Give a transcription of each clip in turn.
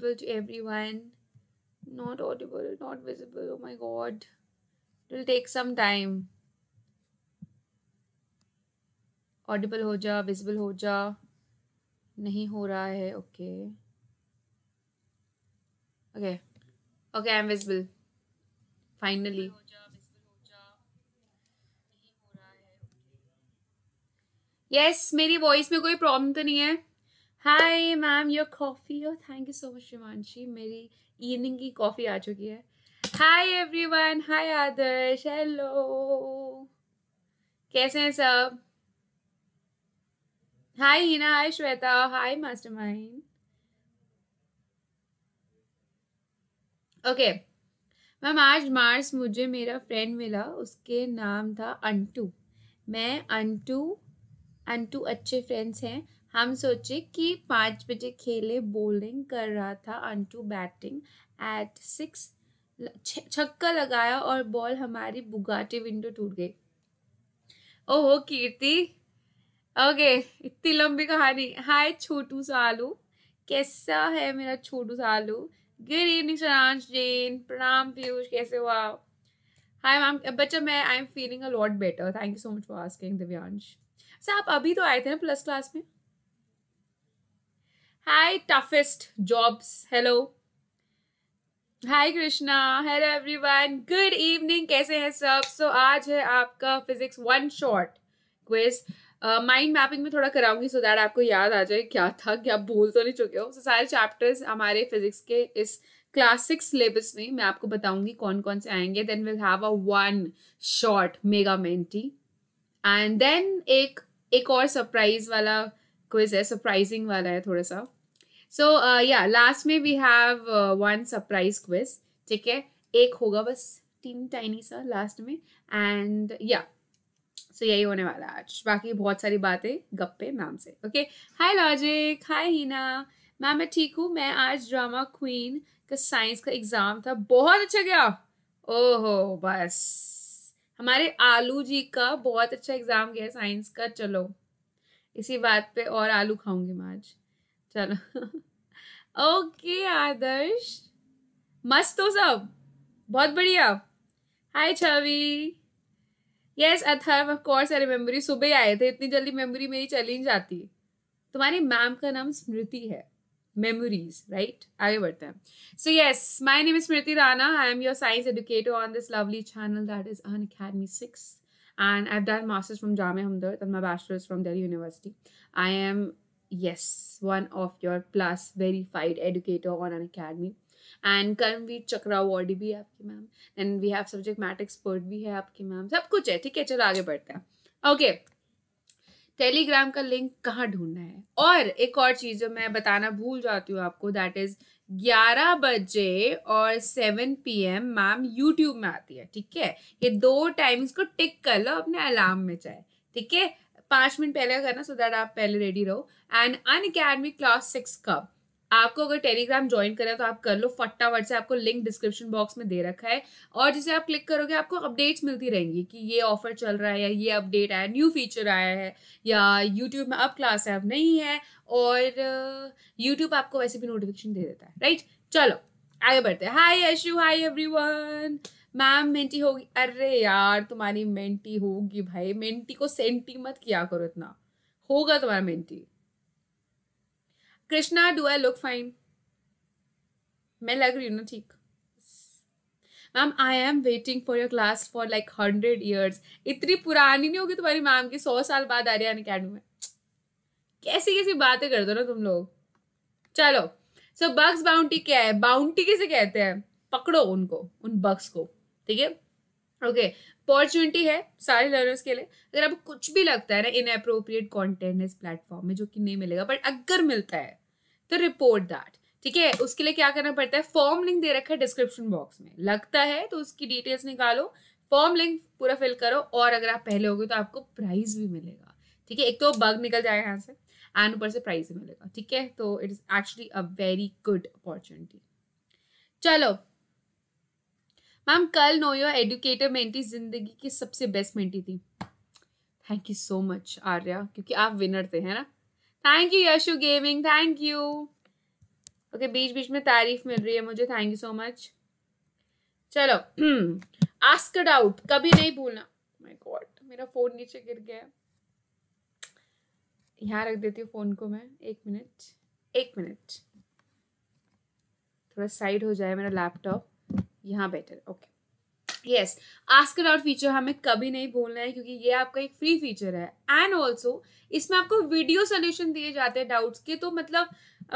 visible to everyone. Not audible, not visible. Oh my god. It will take some time. audible ho ja visible ho ja nahi ho raha hai okay okay okay I am visible finally yes मेरी voice में कोई problem तो नहीं है hi ma'am your coffee और thank you so much Shivanshi मेरी evening की coffee आ चुकी है हाय एवरीवन हाय आदर्श हेलो कैसे हैं सब hi Heena hi Shweta hi mastermind okay ma'am आज मार्स मुझे मेरा फ्रेंड मिला उसके नाम था अंटू मैं अंटू अंटू अच्छे फ्रेंड्स हैं हम सोचे कि पाँच बजे खेले बोलिंग कर रहा था अंटू बैटिंग एट सिक्स छक्का लगाया और बॉल हमारी बुगाटी विंडो टूट गई ओहो कीर्ति ओके इतनी लंबी कहानी हाय छोटू सालू कैसा है मेरा छोटू सालू गुड इवनिंग सरांश जैन प्रणाम पीयूष कैसे हुआ हाय मैम बच्चा मैं I am feeling a lot better thank you so much for asking Divyansh sir आप अभी तो आए थे ना प्लस क्लास में Hi, toughest jobs. Hello. Hi Krishna hello everyone good evening कैसे हैं सब सो so, आज है आपका physics one shot quiz mind mapping में थोड़ा कराऊंगी सो दैट आपको याद आ जाए क्या था क्या भूल तो नहीं चुके हो सो सारे चैप्टर्स हमारे फिजिक्स के इस क्लासिक सिलेबस में मैं आपको बताऊंगी कौन कौन से आएंगे then will have a one shot mega menti and then एक एक और सरप्राइज वाला क्विज है सरप्राइजिंग वाला है थोड़ा सा सो या लास्ट में we have one surprise quiz ठीक है एक होगा बस तीन टाइनी सा लास्ट में एंड या सो यही होने वाला आज बाकी बहुत सारी बातें गप्पे मैम से okay hi logic hi Heena ma'am मैं ठीक हूँ मैं आज ड्रामा क्वीन का साइंस का एग्ज़ाम था बहुत अच्छा गया ओहो बस हमारे आलू जी का बहुत अच्छा एग्ज़ाम गया साइंस का चलो इसी बात पे और आलू खाऊंगी मैं आज चलो ओके आदर्श मस्त हो सब बहुत बढ़िया hi Chhavi yes Atharva of course I remember you सुबह आए थे इतनी जल्दी मेमोरी मेरी चली नहीं जाती तुम्हारी मैम का नाम स्मृति है मेमोरीज राइट आगे बढ़ते हैं so yes my name is Smriti Rana I am your science educator on this lovely channel that is Unacademy six and I have done masters from Jamia Hamdard and my bachelors from Delhi University I am yes, one of your plus verified educator on an academy. And Karmveer Chakraborty भी है आपकी ma'am and we have subject matter expert भी है आपकी ma'am सब कुछ है ठीक है चलो आगे बढ़ते हैं okay. टेलीग्राम का लिंक कहाँ ढूंढना है और एक और चीज़ जो मैं बताना भूल जाती हूँ आपको दैट इज़ ग्यारह बजे और seven p m ma'am YouTube में आती है ठीक है ये दो टाइम्स को टिक कर लो अपने अलार्म में चाहे ठीक है पाँच मिनट पहले का करना सो दैट आप पहले रेडी रहो and Unacademy class six का आपको अगर टेलीग्राम ज्वाइन करें तो आप कर लो फटाफट से आपको लिंक डिस्क्रिप्शन बॉक्स में दे रखा है और जिसे आप क्लिक करोगे आपको अपडेट्स मिलती रहेंगी कि ये ऑफर चल रहा है या ये अपडेट आया न्यू फीचर आया है या यूट्यूब में अब क्लास है अब नहीं है और यूट्यूब uh, आपको वैसे भी नोटिफिकेशन दे देता है राइट चलो आगे बढ़ते हैं hi Yashu hi everyone ma'am menti होगी अरे यार तुम्हारी मेंटी होगी भाई मेंटी को सेंटी मत किया करो इतना होगा तुम्हारा menti Krishna do I look fine मैं लग रही हूँ ना ठीक ma'am I am waiting for your class for like hundred years इतनी पुरानी नहीं होगी तुम्हारी मैम की सौ साल बाद रही अकेडमी में कैसी कैसी बातें कर दो ना तुम लोग चलो सो बग्स बाउंटी क्या है बाउंटी किसे कहते हैं पकड़ो उनको उन बग्स को ठीक है ओके अपॉर्चुनिटी है सारे लर्नर्स के लिए अगर आपको कुछ भी लगता है ना इन अप्रोप्रिएट कॉन्टेंट इस प्लेटफॉर्म में जो कि नहीं मिलेगा बट अगर मिलता है तो रिपोर्ट दैट ठीक है उसके लिए क्या करना पड़ता है फॉर्म लिंक दे रखा है डिस्क्रिप्शन बॉक्स में लगता है तो उसकी डिटेल्स निकालो फॉर्म लिंक पूरा फिल करो और अगर आप पहले हो तो आपको प्राइज भी मिलेगा ठीक है एक तो बग निकल जाएगा यहाँ से एंड ऊपर से प्राइज मिलेगा ठीक है तो it is actually a very good opportunity चलो मैम कल नो योर एडुकेटर मेंटी जिंदगी की सबसे बेस्ट मेंटी थी thank you so much Arya क्योंकि आप विनर थे है ना thank you Yashu gaming thank you okay बीच बीच में तारीफ मिल रही है मुझे थैंक यू सो मच चलो आस्क डाउट कभी नहीं भूलना माय गॉड मेरा फोन नीचे गिर गया यहाँ रख देती हूँ फोन को मैं एक मिनट एक मिनट थोड़ा साइड हो जाए मेरा लैपटॉप यहाँ better okay yes ask out feature हमें कभी नहीं भूलना है क्योंकि ये आपका एक फ्री फीचर है एंड ऑल्सो इसमें आपको वीडियो सोल्यूशन दिए जाते हैं डाउट्स के तो मतलब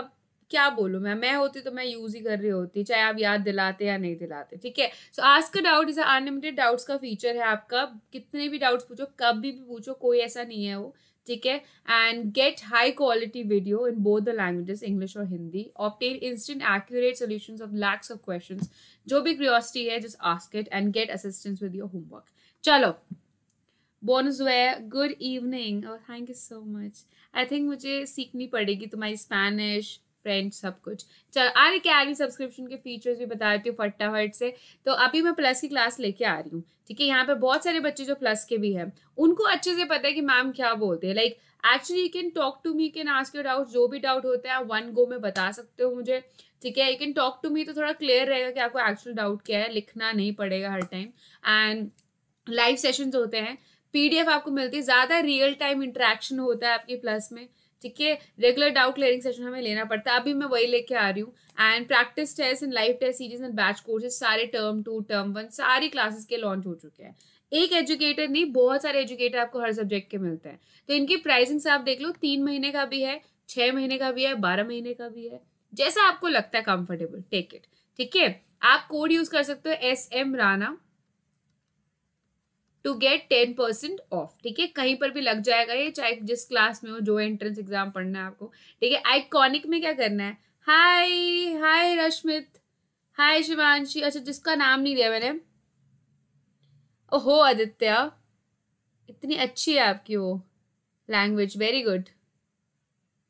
अब क्या बोलूँ मैं मैं होती तो मैं यूज़ ही कर रही होती चाहे आप याद दिलाते या नहीं दिलाते ठीक है so ask doubt is unlimited doubts का फीचर है आपका कितने भी डाउट्स पूछो कभी भी पूछो कोई ऐसा नहीं है वो ठीक है and get high quality video in both the languages English और Hindi obtain instant accurate solution of lakhs of question जो भी क्रियोसिटी है just ask it and get assistance with your homework चलो बोनस वे गुड इवनिंग और thank you so much I think मुझे सीखनी पड़ेगी तुम्हारी स्पेनिश फ्रेंड्स सब कुछ चल रही क्या आ रही सब्सक्रिप्शन के फीचर्स भी बता देती हूँ फटाफट से तो अभी मैं प्लस की क्लास लेके आ रही हूँ ठीक है यहाँ पे बहुत सारे बच्चे जो प्लस के भी हैं उनको अच्छे से पता है कि मैम क्या बोलते हैं like actually you can talk to me can ask your doubt जो भी डाउट होता है आप वन गो में बता सकते हो मुझे ठीक है you can talk to me तो थोड़ा क्लियर रहेगा कि आपको एक्चुअल डाउट क्या है लिखना नहीं पड़ेगा हर टाइम एंड लाइव सेशन होते हैं पीडीएफ आपको मिलती है ज़्यादा रियल टाइम इंट्रैक्शन होता है आपके प्लस में ठीक है रेगुलर डाउट क्लियरिंग सेशन हमें लेना पड़ता है अभी मैं वही लेके आ रही हूँ and practice test and life test series and batch courses सारे टर्म टू टर्म वन सारी क्लासेस के लॉन्च हो चुके हैं एक एजुकेटर नहीं बहुत सारे एजुकेटर आपको हर सब्जेक्ट के मिलते हैं तो इनकी प्राइसिंग से आप देख लो तीन महीने का भी है छः महीने का भी है बारह महीने का भी है जैसा आपको लगता है कंफर्टेबल टेक इट ठीक है आप कोड यूज कर सकते हो S M Rana to get ten percent off ठीक है कहीं पर भी लग जाएगा ये चाहे जिस क्लास में हो जो एंट्रेंस एग्जाम पढ़ना है आपको ठीक है आइकॉनिक में क्या करना है हाय हाय रश्मित हाय शिवानशी अच्छा जिसका नाम नहीं लिया मैंने ओहो आदित्य इतनी अच्छी है आपकी वो लैंग्वेज वेरी गुड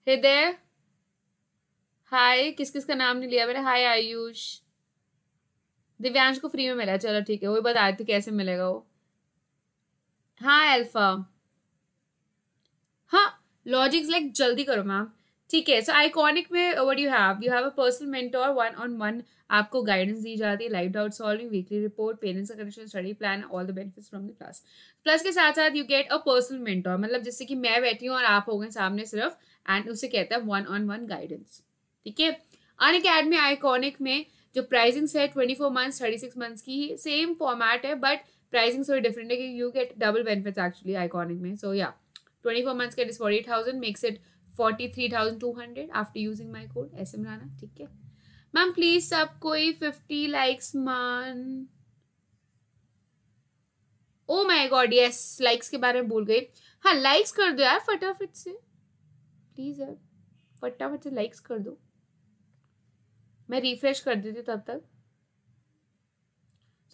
हृदय हाय किस किस का नाम नहीं लिया मैंने हाय आयुष दिव्यांश को फ्री में मिला चलो ठीक है वही बताती कैसे मिलेगा वो हाँ एल्फा हाँ लॉजिक्स लाइक जल्दी करो मैम ठीक है सो आइकॉनिक में what you have you have a personal mentor one on one आपको गाइडेंस दी जाती है life doubt solving weekly report parents का connection study plan all the benefits from the class plus के साथ साथ you get a personal mentor मतलब जैसे कि मैं बैठी हूँ और आप हो गए सामने सिर्फ एंड उसे कहता है वन ऑन वन गाइडेंस ठीक है अन अकेडमी आइकॉनिक में जो प्राइजिंग्स है twenty four months thirty six months की सेम फॉर्मेट है बट प्राइसिंग थोड़ी डिफरेंट है कि you get double benefits actually iconic में सो या ट्वेंटी फोर मंथ्स के is forty thousand makes it forty three thousand two hundred after using my code ऐसे में मिलाना ठीक है मैम प्लीज सब कोई fifty likes man oh my god yes likes के बारे में भूल गई हाँ लाइक्स कर दो यार फटाफट से प्लीज यार फटाफट से लाइक्स कर दो मैं रिफ्रेश कर देती तब तक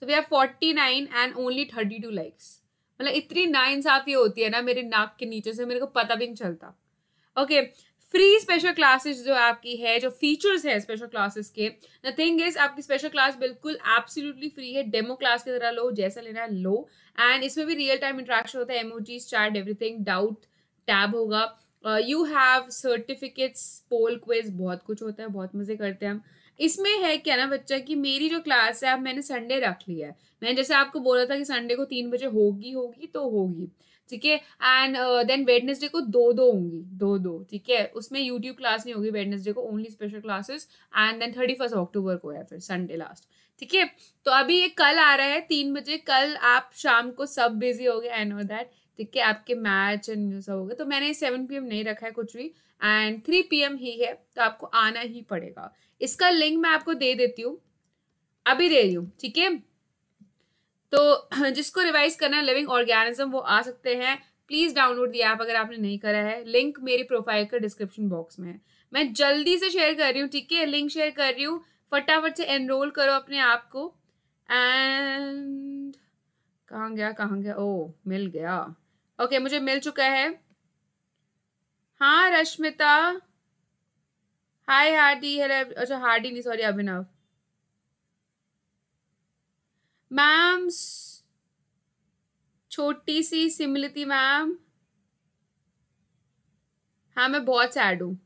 so we have forty nine and only thirty two likes मतलब इतनी नाइन नाइंसाफ़ी होती है ना मेरे नाक के नीचे से मेरे को पता भी नहीं चलता ओके फ्री स्पेशल क्लासेस जो आपकी है जो फीचर्स है स्पेशल क्लासेस के द थिंग इज आपकी स्पेशल क्लास बिल्कुल एब्सोल्युटली फ्री है डेमो क्लास की तरह लो जैसा लेना है लो एंड इसमें भी रियल टाइम इंट्रैक्शन होता है emojis chat everything doubt tab होगा you have certificates poll quiz बहुत कुछ होता है बहुत मज़े करते हैं हम इसमें है क्या ना बच्चा कि मेरी जो क्लास है अब मैंने संडे रख लिया है मैंने जैसे आपको बोला था कि संडे को तीन बजे होगी होगी तो होगी ठीक है एंड देन वेडनेसडे को दो दो होंगी दो दो ठीक है उसमें यूट्यूब क्लास नहीं होगी वेडनेसडे को only special classes and then thirty first October को है फिर संडे लास्ट ठीक है तो अभी ये कल आ रहा है तीन बजे कल आप शाम को सब बिजी हो गए आई नो दैट ठीक है आपके मैच एंड सब हो गए तो मैंने सेवन पी नहीं रखा है कुछ भी एंड थ्री पी ही है तो आपको आना ही पड़ेगा इसका लिंक मैं आपको दे देती हूँ अभी दे रही हूँ ठीक है तो जिसको रिवाइज करना है लिविंग ऑर्गेनिज्म वो आ सकते हैं प्लीज़ डाउनलोड दिया आप अगर आपने नहीं करा है लिंक मेरी प्रोफाइल का डिस्क्रिप्शन बॉक्स में है मैं जल्दी से शेयर कर रही हूँ ठीक है लिंक शेयर कर रही हूँ फटाफट से एनरोल करो अपने आप को एंड कहाँ गया कहाँ गया ओ मिल गया ओके okay, मुझे मिल चुका है हाँ रश्मिता हाय हार्डी हेलो अच्छा हार्डी नहीं सॉरी अभिनव मैम छोटी सी सिमलती मैम हाँ मैं बहुत सैड हूँ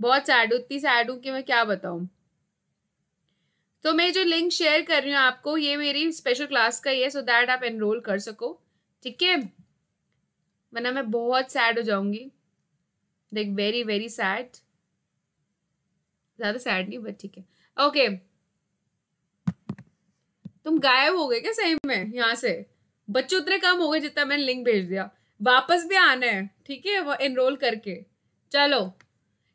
बहुत सैड हूँ इतनी सैड हूँ कि मैं क्या बताऊँ तो मैं जो लिंक शेयर कर रही हूँ आपको ये मेरी स्पेशल क्लास का ही है सो दैट आप एनरोल कर सको ठीक है वरना मैं बहुत सैड हो जाऊंगी लाइक वेरी वेरी सैड ज़्यादा सैड नहीं बट ठीक है ओके तुम गायब हो गए क्या सही में यहाँ से बच्चे उतने कम हो गए जितना मैंने लिंक भेज दिया वापस भी आना है ठीक है वो एनरोल करके चलो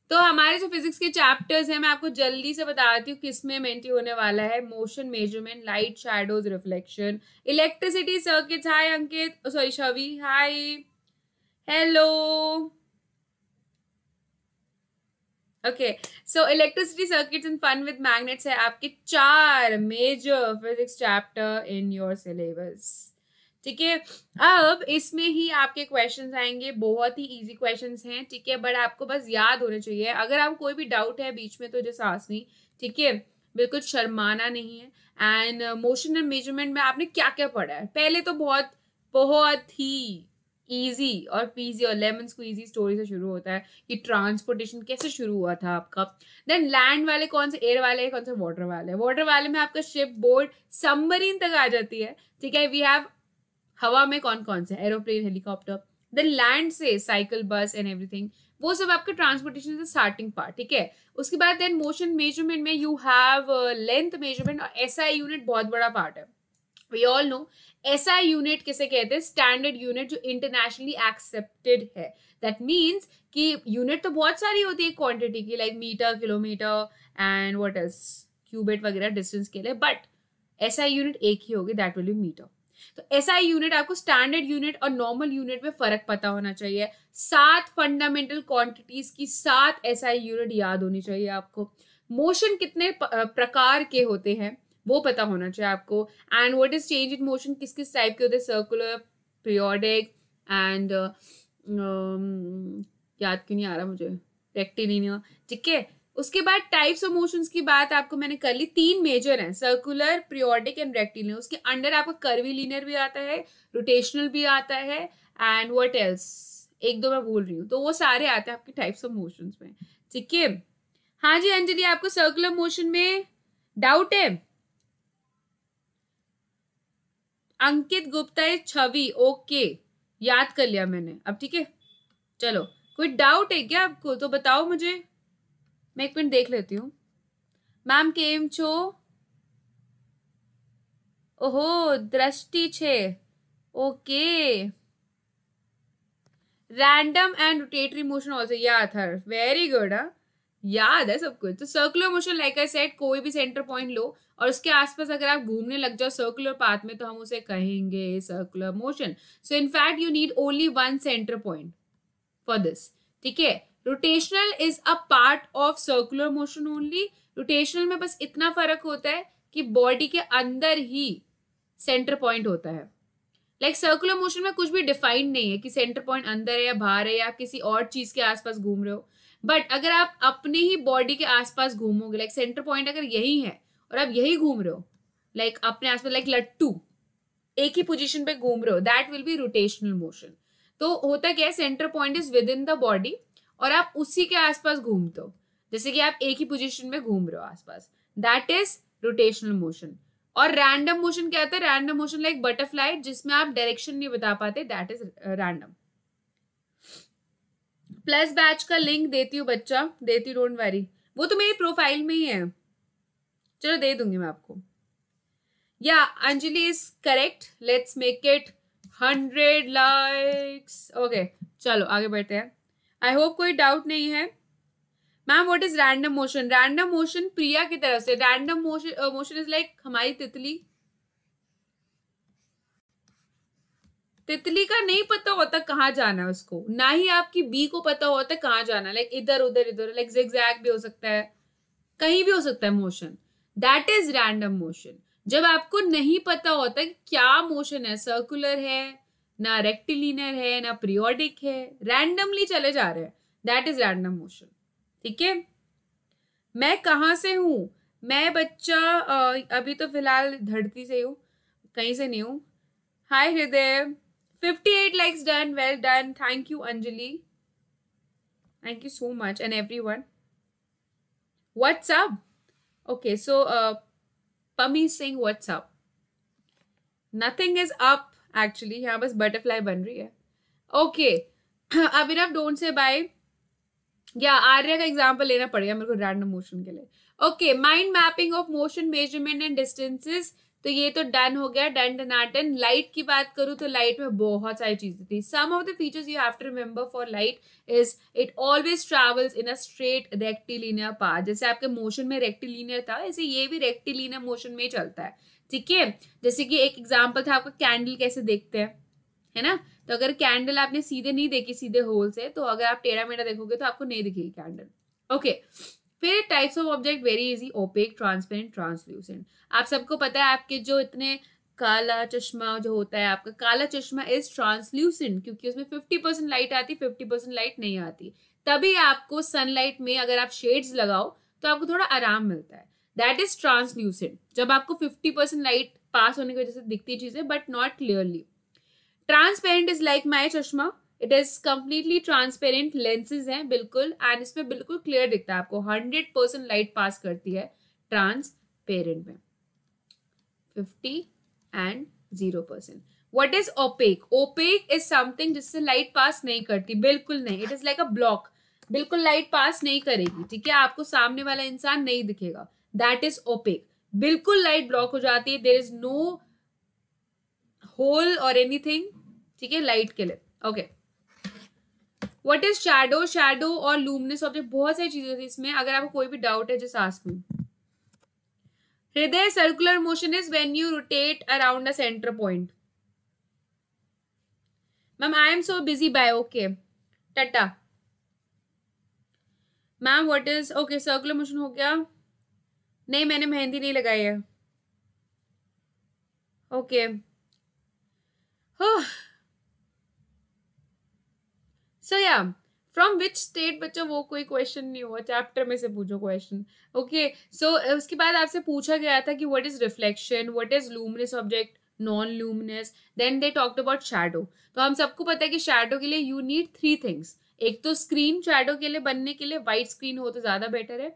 तो हमारे जो फिजिक्स के चैप्टर्स हैं मैं आपको जल्दी से बताती हूँ किस में मेंटी होने वाला है motion measurement light shadows reflection electricity circuit hi Ankit sorry Shavi hi hello okay so electricity circuits and fun with magnets है आपके चार major physics chapter in your syllabus ठीक है अब इसमें ही आपके क्वेश्चंस आएंगे बहुत ही इजी क्वेश्चंस हैं ठीक है बट आपको बस याद होने चाहिए अगर आप कोई भी डाउट है बीच में तो जैसे नहीं ठीक है बिल्कुल शर्माना नहीं है एंड मोशन एंड मेजरमेंट में आपने क्या क्या पढ़ा है पहले तो बहुत बहुत ही ईजी और पीजी और लेमन स्क्वीजी स्टोरी से शुरू होता है कि ट्रांसपोर्टेशन कैसे शुरू हुआ था आपका देन लैंड वाले कौन से एयर वाले कौन से वाटर वाले हैं वाटर वाले में आपका शिप बोर्ड सबमरीन तक आ जाती है ठीक है वी हैव हवा में कौन कौन से एरोप्लेन हेलीकॉप्टर देन लैंड से साइकिल बस एंड एवरीथिंग वो सब आपका ट्रांसपोर्टेशन से स्टार्टिंग पार्ट ठीक है उसके बाद देन मोशन मेजरमेंट में यू हैव लेंथ मेजरमेंट और एसआई यूनिट बहुत बड़ा पार्ट है वी ऑल नो ऐसा यूनिट किसे कहते हैं स्टैंडर्ड यूनिट जो इंटरनेशनली एक्सेप्टेड है दैट मीन्स कि यूनिट तो बहुत सारी होती है क्वांटिटी की like metre kilometre and what else cubit वगैरह डिस्टेंस के लिए बट ऐसा यूनिट एक ही होगी दैट विल बी मीटर तो ऐसा यूनिट आपको स्टैंडर्ड यूनिट और नॉर्मल यूनिट में फर्क पता होना चाहिए सात फंडामेंटल क्वांटिटीज की सात ऐसा यूनिट याद होनी चाहिए आपको मोशन कितने प्रकार के होते हैं वो पता होना चाहिए आपको and what is change in motion किस किस टाइप के होते हैं सर्कुलर पीरियोडिक एंड याद क्यों नहीं आ रहा मुझे रेक्टिलिनियर ठीक है उसके बाद टाइप्स ऑफ मोशंस की बात आपको मैंने कर ली तीन मेजर हैं सर्कुलर प्रियोडिक एंड रेक्टिलिनियर उसके अंडर आपका कर्वी लीनियर भी आता है रोटेशनल भी आता है एंड वट एल्स एक दो मैं बोल रही हूँ तो वो सारे आते हैं आपके टाइप्स ऑफ मोशंस में ठीक है हाँ जी अंजलि आपको सर्कुलर मोशन में डाउट है अंकित गुप्ता इज छवि ओके याद कर लिया मैंने अब ठीक है चलो कोई डाउट है क्या आपको तो बताओ मुझे मैं एक मिनट देख लेती हूँ मैम केम छो ओहो दृष्टि छे okay random and rotatory motion also या अथर वेरी गुड हाँ याद है सब कुछ तो circular motion like I set कोई भी सेंटर पॉइंट लो और उसके आसपास अगर आप घूमने लग जाओ सर्कुलर पाथ में तो हम उसे कहेंगे circular motion so in fact you need only one centre point for this ठीक है rotational is a part of circular motion only rotational में बस इतना फर्क होता है कि बॉडी के अंदर ही सेंटर पॉइंट होता है लाइक सर्कुलर मोशन में कुछ भी डिफाइंड नहीं है कि सेंटर पॉइंट अंदर है या बाहर है या किसी और चीज के आसपास घूम रहे हो बट अगर आप अपने ही बॉडी के आसपास घूमोगे लाइक सेंटर पॉइंट अगर यही है और आप यही घूम रहे हो लाइक अपने आसपास लाइक लट्टू एक ही पोजीशन पे घूम रहे हो that will be rotational motion तो होता क्या है centre point is within the body और आप उसी के आसपास घूमते हो जैसे कि आप एक ही पोजीशन में घूम रहे हो आसपास दैट इज रोटेशनल मोशन और रैंडम मोशन क्या होता है रैंडम मोशन लाइक बटरफ्लाई जिसमें आप डायरेक्शन नहीं बता पाते that is random plus batch का लिंक देती हूँ बच्चा देती डोंट वरी वो तो मेरी प्रोफाइल में ही है चलो दे दूंगी मैं आपको या Anjali is correct let's make it hundred likes okay चलो आगे बढ़ते हैं आई होप कोई डाउट नहीं है ma'am what is random motion random motion Priya की तरफ से random motion motion is like हमारी तितली तितली का नहीं पता होता कहाँ जाना है उसको ना ही आपकी बी को पता होता कहाँ जाना लाइक इधर उधर इधर लाइक जिग्जैग भी हो सकता है कहीं भी हो सकता है motion that is random motion जब आपको नहीं पता होता कि क्या मोशन है सर्कुलर है ना रेक्टिलीनर है ना प्रियोडिक है रैंडमली चले जा रहे हैं दैट इज रैंडम मोशन ठीक है मैं कहाँ से हूँ मैं बच्चा अभी तो फिलहाल धरती से हूँ कहीं से नहीं हूँ हाय हृदय 58 likes done. Well done. Thank you, Anjali. Thank you so much, and everyone. What's up? Okay, so uh, Pami saying what's up. Nothing is up actually. यहाँ बस butterfly बन रही है. Okay, Abhinav don't say bye. या आर्या का example लेना पड़ेगा मेरे को रैंडम मोशन के लिए okay mind mapping of motion measurement and distances तो ये तो डन हो गया डन डनाटन लाइट की बात करूँ तो लाइट में बहुत सारी चीज़ें थी some of the features you have to remember for light is it always travels in a straight rectilinear path जैसे आपके मोशन में रेक्टिलीनियर था ऐसे ये भी रेक्टिलीनियर मोशन में चलता है ठीक है जैसे कि एक एग्जाम्पल था आपका कैंडल कैसे देखते हैं है ना तो अगर कैंडल आपने सीधे नहीं देखी सीधे होल से तो अगर आप टेढ़ा मेढ़ा देखोगे तो आपको नहीं दिखेगी कैंडल ओके okay. फिर types of object very easy opaque transparent translucent आप सबको पता है आपके जो इतने काला चश्मा जो होता है आपका काला चश्मा इज ट्रांसल्यूसेंट क्योंकि उसमें फिफ्टी परसेंट लाइट आती फिफ्टी परसेंट लाइट नहीं आती तभी आपको सनलाइट में अगर आप शेड्स लगाओ तो आपको थोड़ा आराम मिलता है दैट इज ट्रांसल्यूसेंट जब आपको फिफ्टी परसेंट लाइट पास होने की वजह से दिखती चीज़ें but not clearly transparent is like my चश्मा it is completely transparent lenses हैं बिल्कुल एंड इसमें बिल्कुल क्लियर दिखता है आपको हंड्रेड परसेंट लाइट पास करती है ट्रांसपेरेंट में fifty and zero percent what is opaque opaque is something जिससे लाइट पास नहीं करती बिल्कुल नहीं it is like a block बिल्कुल लाइट पास नहीं करेगी ठीक है आपको सामने वाला इंसान नहीं दिखेगा दैट इज ओपेक बिल्कुल लाइट ब्लॉक हो जाती है देर इज नो होल और एनीथिंग ठीक है लाइट के लिए okay okay. What is shadow shadow और लूमनेस ऑब्जेक्ट बहुत सारी चीजें होती है इसमें अगर आपको कोई भी डाउट है जैसे आस में Hriday circular motion is when you rotate around a centre point ma'am I am so busy bye okay टाटा ma'am what is okay circular motion हो गया नहीं मैंने मेहंदी नहीं लगाई है ओके okay. सो या फ्रॉम विच स्टेट बच्चों वो कोई क्वेश्चन नहीं हुआ चैप्टर में से पूछो क्वेश्चन ओके सो उसके बाद आपसे पूछा गया था कि what is reflection what is luminous object non luminous then they talked about shadow तो हम सबको पता है कि शैडो के लिए यू नीड थ्री थिंग्स एक तो स्क्रीन शैडो के लिए बनने के लिए वाइट स्क्रीन हो तो ज़्यादा बेटर है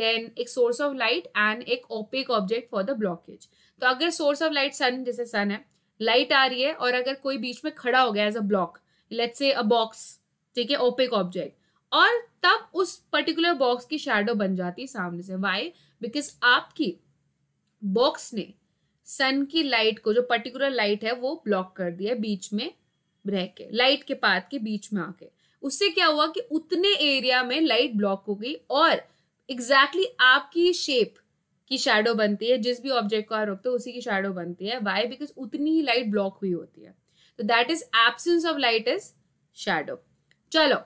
देन एक सोर्स ऑफ लाइट एंड एक opaque object for the blockage तो अगर सोर्स ऑफ लाइट सन जैसे सन है लाइट आ रही है और अगर कोई बीच में खड़ा हो गया as a block let's say a box ठीक है ओपेक ऑब्जेक्ट और तब उस पर्टिकुलर बॉक्स की शेडो बन जाती है सामने से वाई बिकॉज आपकी बॉक्स ने सन की लाइट को जो पर्टिकुलर लाइट है वो ब्लॉक कर दिया बीच में रह के लाइट के पाथ के बीच में आके उससे क्या हुआ कि उतने एरिया में लाइट ब्लॉक हो गई और एग्जैक्टली exactly आपकी शेप की शेडो बनती है जिस भी ऑब्जेक्ट को आप रोकते हो उसी की शेडो बनती है वाई बिकॉज उतनी ही लाइट ब्लॉक हुई होती है तो that is absence of light is shadow चलो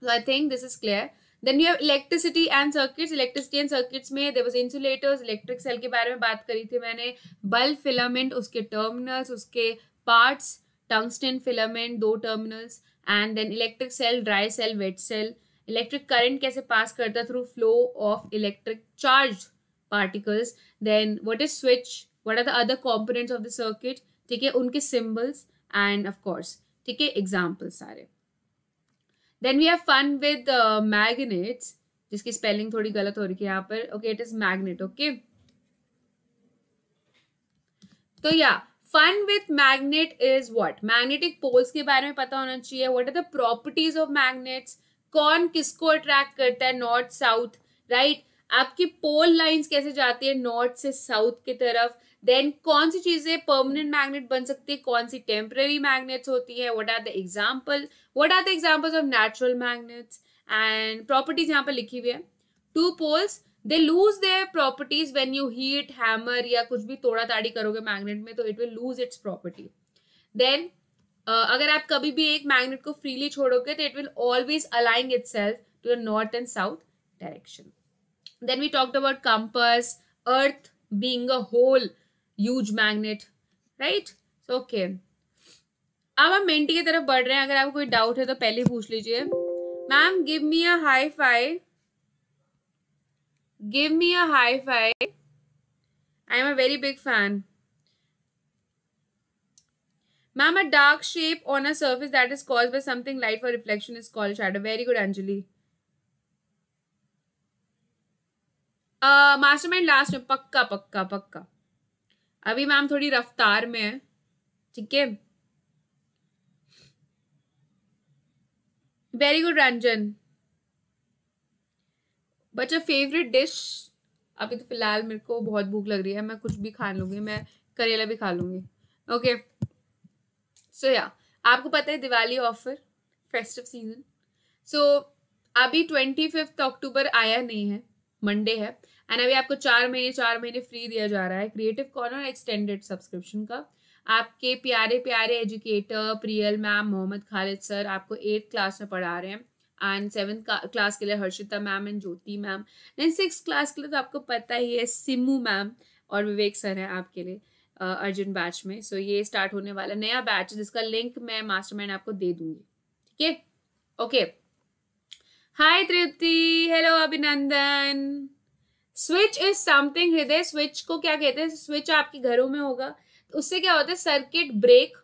so I think this is clear then you have electricity and circuits electricity and circuits में there was insulators electric cell के बारे में बात करी थी मैंने बल्ब फिलामेंट उसके टर्मिनल्स उसके पार्ट्स टंगस्टन फिलामेंट दो terminals and then electric cell dry cell wet cell electric current कैसे पास करता through flow of electric charge particles then what is switch what are the other components of the circuit ठीक है उनके symbols and of course ठीक है examples सारे then we have fun with magnets जिसकी spelling थोड़ी गलत हो रही है यहाँ पर okay it is magnet okay तो या fun with magnet is what magnetic poles के बारे में पता होना चाहिए what are the properties of magnets कौन किसको अट्रैक्ट करता है नॉर्थ साउथ राइट आपकी पोल लाइन्स कैसे जाती है नॉर्थ से साउथ की तरफ देन कौन सी चीज़ें परमानेंट मैग्नेट बन सकती है कौन सी टेम्पररी मैग्नेट्स होती है what are the example what are the examples of natural magnets and properties यहाँ पर लिखी हुई है two poles they lose their properties when you heat hammer या कुछ भी तोड़ा ताड़ी करोगे मैग्नेट में तो it will lose its property then अगर आप कभी भी एक मैग्नेट को फ्रीली छोड़ोगे तो it will always aligning itself to north and south direction then we talked about compass earth being a whole huge magnet right okay अब हम मेंटी की तरफ बढ़ रहे हैं अगर आपको कोई डाउट है तो पहले पूछ लीजिए ma'am give me a high five give me a high five I am a very big fan ma'am a dark shape on a surface that is called by something light for reflection is called shadow very good Anjali mind last में पक्का पक्का पक्का अभी ma'am थोड़ी रफ्तार में है ठीक है वेरी गुड रंजन बच्चा फेवरेट डिश अभी तो फिलहाल मेरे को बहुत भूख लग रही है मैं कुछ भी खा लूंगी मैं करेला भी खा लूंगी ओके सो या आपको पता है Diwali offer festive season so अभी ट्वेंटी फिफ्थ अक्टूबर आया नहीं है मंडे है एंड अभी आपको चार महीने चार महीने फ्री दिया जा रहा है क्रिएटिव कॉर्नर एक्सटेंडेड सब्सक्रिप्शन का आपके प्यारे प्यारे educator Priyal ma'am Mohammad Khalid sir आपको एट्थ क्लास में पढ़ा रहे हैं एंड सेवन क्लास के लिए Harshita ma'am and Jyoti ma'am and six class के लिए तो आपको पता ही है सिमू मैम और विवेक सर हैं आपके लिए अर्जुन बैच में सो ये स्टार्ट होने वाला नया बैच है जिसका लिंक मैं मास्टर आपको दे दूंगी ठीक है okay hi Tripti hello Abhinandan switch is something Hriday switch को क्या कहते हैं स्विच आपके घरों में होगा तो उससे क्या होता है सर्किट ब्रेक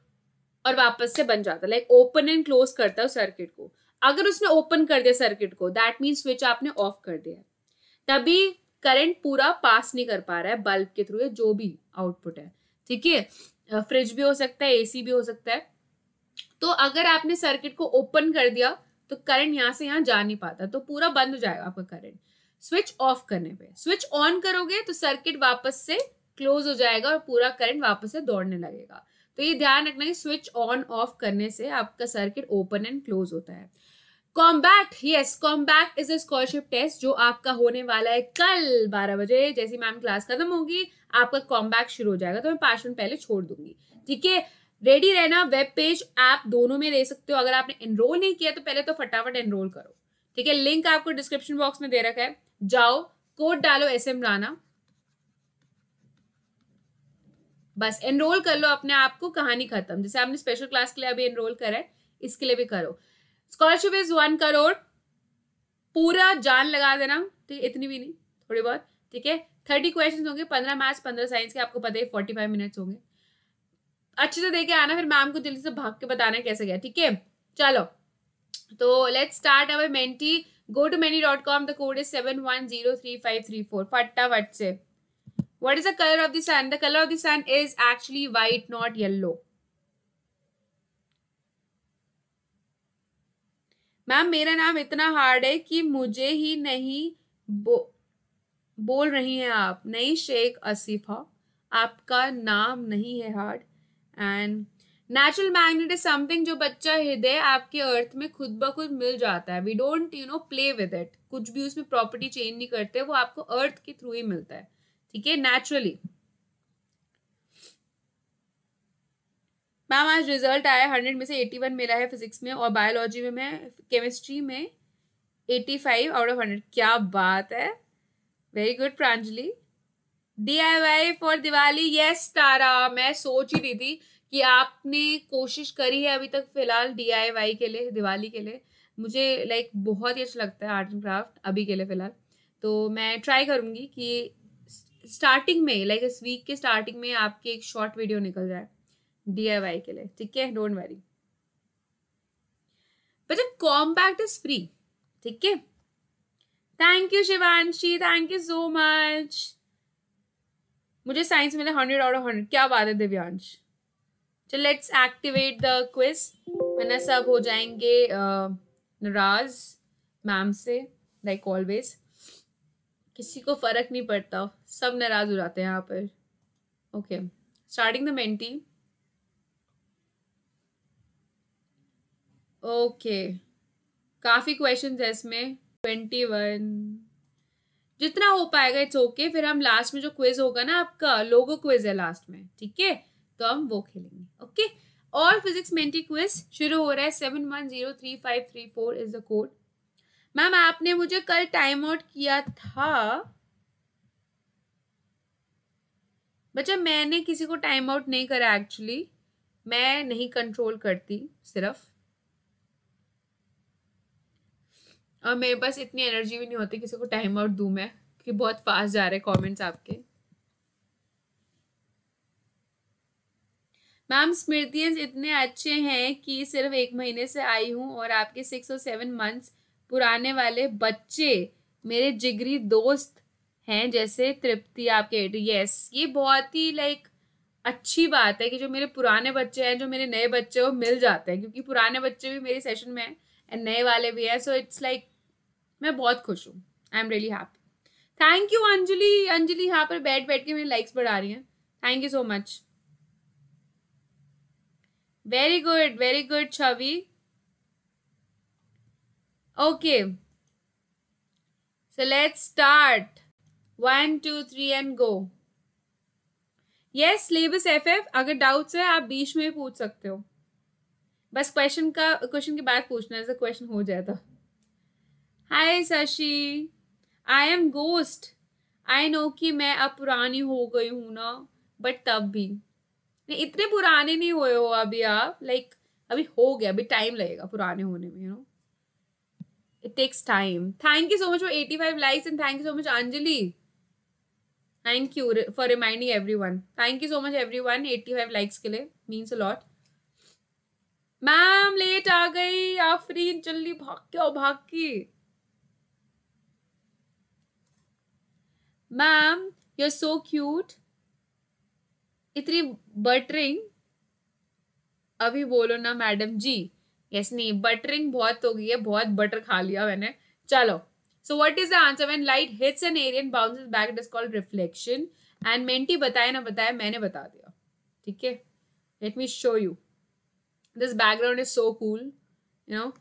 और वापस से बन जाता है लाइक ओपन एंड क्लोज करता है सर्किट को अगर उसने ओपन कर दिया सर्किट को दैट मीन स्विच आपने ऑफ कर दिया तभी करंट पूरा पास नहीं कर पा रहा है बल्ब के थ्रू जो भी आउटपुट है ठीक है फ्रिज भी हो सकता है एसी भी हो सकता है तो अगर आपने सर्किट को ओपन कर दिया तो करंट यहाँ से यहां जा नहीं पाता तो पूरा बंद हो जाएगा आपका करंट स्विच ऑफ करने पे स्विच ऑन करोगे तो सर्किट वापस से क्लोज हो जाएगा और पूरा करंट वापस से दौड़ने लगेगा तो ये ध्यान रखना है स्विच ऑन ऑफ करने से आपका सर्किट ओपन एंड क्लोज होता है Combat yes Combat is a scholarship test जो आपका होने वाला है कल बारह बजे जैसी मैम क्लास खत्म होगी आपका कॉम्बैक्ट शुरू हो जाएगा तो मैं पांच मिनट पहले छोड़ दूंगी ठीक है रेडी रहना वेब पेज ऐप दोनों में दे सकते हो अगर आपने एनरोल नहीं किया तो पहले तो फटाफट एनरोल करो ठीक है लिंक आपको डिस्क्रिप्शन बॉक्स में दे रखा है जाओ कोड डालो एस एम राना बस एनरोल कर लो अपने आप को कहानी खत्म जैसे आपने स्पेशल क्लास के लिए अभी एनरोल करा है इसके लिए भी करो स्कॉलरशिप इज वन करोड़ पूरा जान लगा देना ठीक है इतनी भी नहीं थोड़ी बहुत ठीक है थर्टी क्वेश्चन होंगे पंद्रह मैथ्स पंद्रह साइंस के आपको पता है फोर्टी फाइव मिनट्स होंगे अच्छे से देखे आना फिर मैम को जल्दी से भाग के बताना कैसे गया ठीक है चलो तो let's start our Menti go to many dot com the code is seven one zero three five three four फटाफट से what is the colour of the sun the colour of the sun is actually white not yellow ma'am मेरा नाम इतना hard है कि मुझे ही नहीं बो, बोल रही हैं आप नहीं शेख असीफा हाँ। आपका नाम नहीं है hard and natural magnet is something जो बच्चा हृदय आपके अर्थ में खुद ब खुद मिल जाता है we don't you know play with it कुछ भी उसमें प्रॉपर्टी चेंज नहीं करते वो आपको अर्थ के थ्रू ही मिलता है ठीक है नेचुरली मैम आज रिजल्ट आया हंड्रेड में से एटी वन मिला है फिजिक्स में और बायोलॉजी में मैं केमिस्ट्री में eighty five out of hundred क्या बात है very good Pranjali D I Y for Diwali yes Tara मैं सोच ही रही थी कि आपने कोशिश करी है अभी तक फिलहाल डी के लिए दिवाली के लिए मुझे लाइक बहुत ही अच्छा लगता है आर्ट एंड क्राफ्ट अभी के लिए फिलहाल तो मैं ट्राई करूँगी कि स्टार्टिंग में लाइक इस वीक के स्टार्टिंग में आपकी एक शॉर्ट वीडियो निकल जाए डी के लिए ठीक है डोंट वरी बच्चा कॉम्पैक्ट इज फ्री ठीक है thank you Shivanshi thank you so much मुझे साइंस में हंड्रेड आउट ऑफ हंड्रेड क्या बात है दिव्यांश चल लेट्स एक्टिवेट द क्विज मैंने सब हो जाएंगे नाराज मैम से लाइक ऑलवेज किसी को फर्क नहीं पड़ता सब नाराज हो जाते हैं यहाँ पर okay starting the Menti okay काफ़ी क्वेश्चन है इसमें ट्वेंटी वन जितना हो पाएगा इट्स ओके okay. फिर हम लास्ट में जो क्विज होगा ना आपका लोगो क्विज है लास्ट में ठीक है तो हम वो खेलेंगे okay all physics Menti quiz शुरू हो रहा है seven one zero three five three four is the code ma'am आपने मुझे कल टाइम आउट किया था बच्चा मैंने किसी को टाइम आउट नहीं करा एक्चुअली मैं नहीं कंट्रोल करती सिर्फ और मेरे पास इतनी एनर्जी भी नहीं होती किसी को टाइम आउट दूँ मैं कि बहुत फास्ट जा रहे कमेंट्स आपके मैम स्मृतियंस इतने अच्छे हैं कि सिर्फ एक महीने से आई हूँ और आपके सिक्स और सेवन मंथ्स पुराने वाले बच्चे मेरे जिगरी दोस्त हैं जैसे तृप्ति आपके यस ये बहुत ही लाइक अच्छी बात है कि जो मेरे पुराने बच्चे हैं जो मेरे नए बच्चे वो मिल जाते हैं क्योंकि पुराने बच्चे भी मेरे सेशन में हैं एंड नए वाले भी हैं सो इट्स लाइक मैं बहुत खुश हूँ I am really happy thank you Anjali Anjali यहाँ पर बैठ बैठ के मेरी लाइक्स बढ़ा रही हैं thank you so much very good very good Chhavi okay so let's start one two three and go yes syllabus F F अगर डाउट्स है आप बीच में भी पूछ सकते हो बस क्वेश्चन का क्वेश्चन के बाद पूछना है क्वेश्चन हो जाए तो hi Shashi I am ghost I know कि मैं अब पुरानी हो गई हूँ ना बट तब भी नहीं इतने पुराने नहीं हुए हो अभी आप लाइक अभी हो गया अभी टाइम लगेगा पुराने होने में you know it takes time thank you so much for eighty five likes and thank you so much Anjali thank you for reminding everyone thank you so much everyone eighty five likes के लिए means a lot ma'am late आ गई आप free जल्दी भाग के भाग की ma'am you are so cute इतनी बटरिंग अभी बोलो ना मैडम जी यस नहीं बटरिंग बहुत हो गई है बहुत बटर खा लिया मैंने चलो so what is the answer when light hits an area and bounces back it is called reflection and Menti बताए ना बताए मैंने बता दिया ठीक है let me show you this background is so cool you know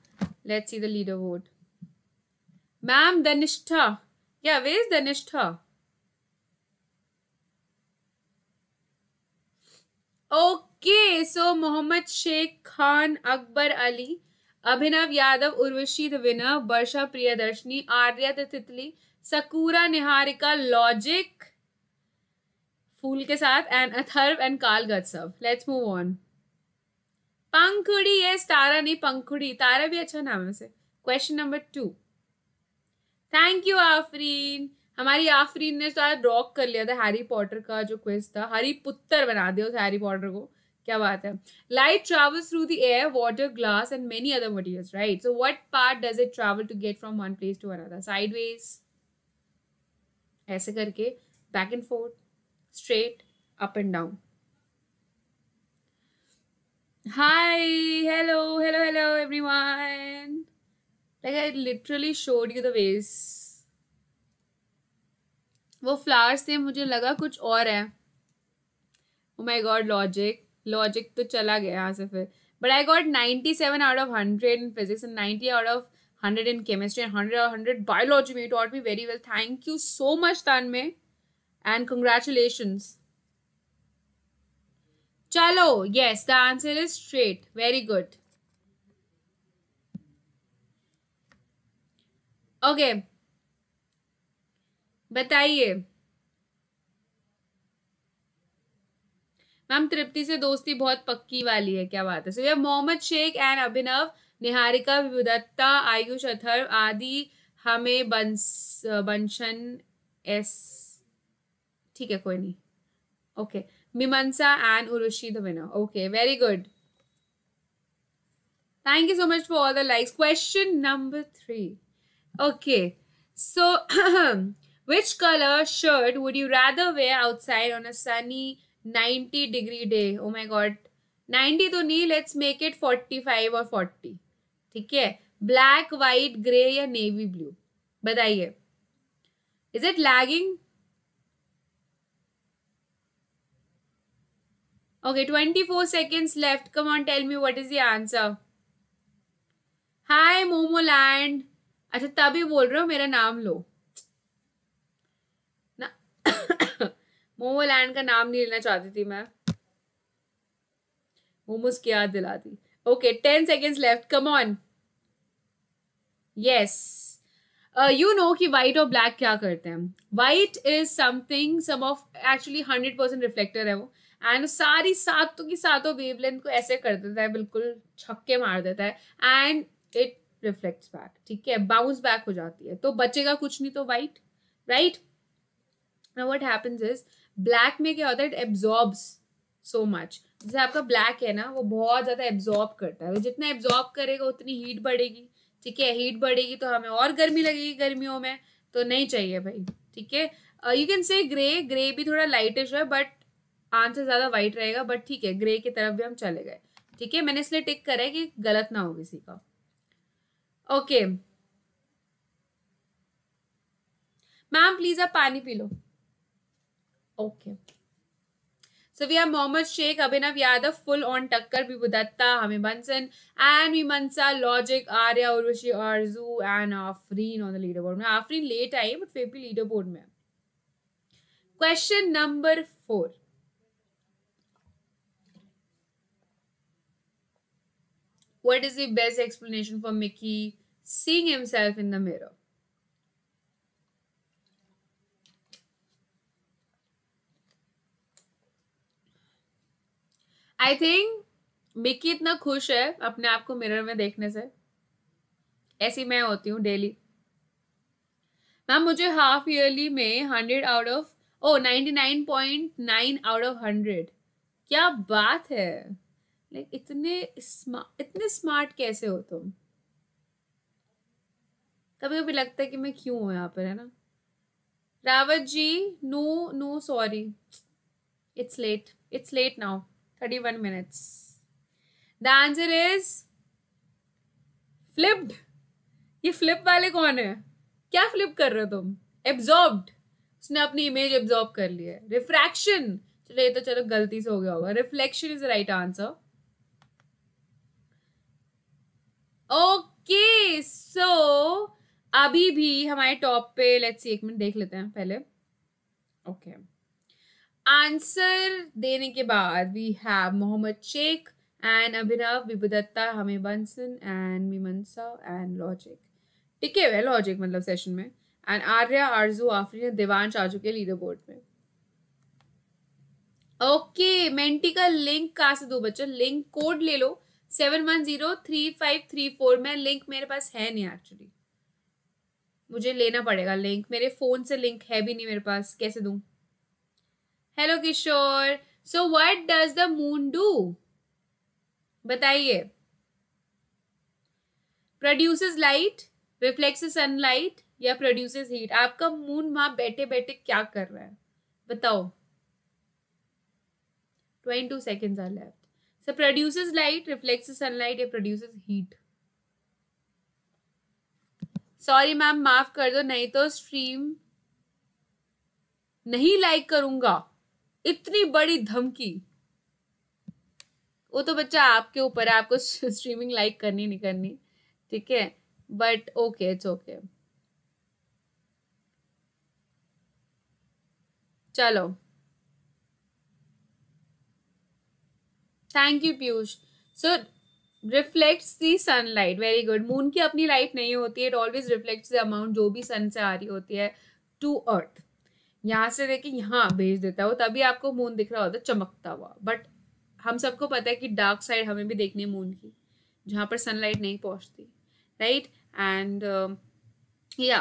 let's see the leader board ma'am Dhanishtha Nishtha या वे इज Dhanishtha okay so Mohammad Shaikh Khan Akbar Ali Abhinav Yadav Urvashi the winner Varsha Priyadarshini Arya तितली सकूरा निहारिका लॉजिक फूल के साथ एंड अथर्व एंड काल लेट्स मूव ऑन पंखुड़ी ये तारा नहीं पंखुड़ी तारा भी अच्छा नाम है question number two thank you Afreen हमारी आफरीन ने शायद रॉक कर लिया था हैरी पॉटर का जो क्विज था हरी पुत्र बना दिया उस हैरी पॉटर को क्या बात है light travels through the air water glass and many other materials right so what part does it travel to get from one place to another sideways ऐसे करके back and forth straight up and down hi hello hello hello everyone like I literally showed you the ways वो flower से मुझे लगा कुछ और है oh my god logic logic तो चला गया यहाँ से फिर but I got ninety seven out of hundred in physics and ninety out of hundred in chemistry and hundred out hundred biology में taught me very well thank you so much तान में and congratulations चलो yes the answer is straight very good okay बताइए ma'am Tripti से दोस्ती बहुत पक्की वाली है क्या बात है सो मोहम्मद शेख एंड अभिनव निहारिका विदत्ता आयुष अथर्व आदि हमें बंस बंशन एस ठीक है कोई नहीं ओके मीमसा एंड उर्वशी धविना okay very good thank you so much for all the likes question number three okay so Which color shirt would you rather wear outside on a sunny 90 degree day? Oh my god. 90 तो नहीं let's make it 45 or 40 ठीक है black white grey या navy blue बताइए is it lagging Okay, 24 seconds left. Come on, tell me what is the answer. Hi, Momoland. अच्छा तभी बोल रहे हो मेरा नाम लो मोमो लैंड का नाम नहीं लेना चाहती थी मैं मोमोज की याद दिला दी okay ten seconds left come on yes you know कि वाइट और ब्लैक क्या करते हैं white is something some of actually hundred percent reflector है वो एंड सारी सातों की सातों वेवलेंथ को ऐसे कर देता है बिल्कुल छक्के मार देता है एंड इट रिफ्लेक्ट्स बैक ठीक है बाउंस बैक हो जाती है तो बचेगा कुछ नहीं तो white right what happens is black में क्या होता है इट एब्जॉर्ब सो मच जैसे आपका ब्लैक है ना वो बहुत ज़्यादा एब्जॉर्ब करता है जितना एब्जॉर्ब करेगा उतनी हीट बढ़ेगी ठीक है हीट बढ़ेगी तो हमें और गर्मी लगेगी गर्मियों में तो नहीं चाहिए भाई ठीक है you can say grey grey भी थोड़ा लाइटिश है बट आंसर ज़्यादा वाइट रहेगा बट ठीक है ग्रे की तरफ भी हम चले गए ठीक है मैंने इसलिए टिक करा है कि गलत ना हो किसी का ओके मैम प्लीज़ आप पानी पी लो okay So we have Mohammad Sheikh, Abhinav Yadav, full on Takkar, Bibudatta, Hami Bunsen, and Vimansa, Logic, Arya, Urvashi, Arzu, and Afreen on the leaderboard. में Afreen late आई है but फिर भी leaderboard में Question number four. What is the best explanation for Mickey seeing himself in the mirror? I think Mickey इतना खुश है अपने आप को मिरर में देखने से ऐसी मैं होती हूँ डेली मैम मुझे हाफ ईयरली में hundred out of oh ninety nine point nine out of hundred क्या बात है लाइक इतने स्मार्ट इतने स्मार्ट कैसे हो तुम कभी कभी लगता है कि मैं क्यों हूँ यहाँ पर है ना Rawat ji no no sorry it's late it's late now thirty one minutes the answer is flipped ये फ्लिप वाले कौन है क्या फ्लिप कर रहे हो तुम एब्जॉर्ब्ड उसने अपनी इमेज एब्जॉर्ब कर ली है रिफ्रैक्शन चलो ये तो चलो गलती से हो गया होगा reflection is right answer okay so अभी भी हमारे टॉप पे लेट्स एक मिनट देख लेते हैं पहले ओके okay. आंसर देने के बाद we have Mohammad Shaikh and Abhinav Vibhudatta हमे बंसन एंड मीमंसा एंड लॉजिक टिके हुए लॉजिक मतलब सेशन में एंड आर्या आरजू आफरीन देवान चाजू के लीडर बोर्ड में ओके मेंटी का लिंक कहाँ से दो बच्चों लिंक कोड ले लो seven one zero three five three four में लिंक मेरे पास है नहीं एक्चुअली मुझे लेना पड़ेगा लिंक मेरे फ़ोन से लिंक है भी नहीं मेरे पास कैसे दूं hello Kishore so what does the moon do बताइए प्रोड्यूसेस लाइट रिफ्लेक्स सनलाइट या प्रोड्यूसेस हीट आपका मून वहां बैठे बैठे क्या कर रहा है बताओ twenty two second are left so produces light reflects sunlight या प्रोड्यूसेस हीट सॉरी मैम माफ कर दो नहीं तो स्ट्रीम नहीं लाइक करूंगा इतनी बड़ी धमकी वो तो बच्चा आपके ऊपर है आपको स्ट्रीमिंग लाइक करनी नहीं करनी ठीक है बट ओके इट्स ओके चलो thank you Piyush so reflects the sunlight very good moon की अपनी लाइट नहीं होती है it always reflects the amount जो भी सन से आ रही होती है टू अर्थ यहाँ से देखे यहाँ भेज देता है वो तभी आपको मून दिख रहा होता है चमकता हुआ बट हम सबको पता है कि डार्क साइड हमें भी देखनी है मून की जहाँ पर सनलाइट नहीं पहुँचती राइट एंड या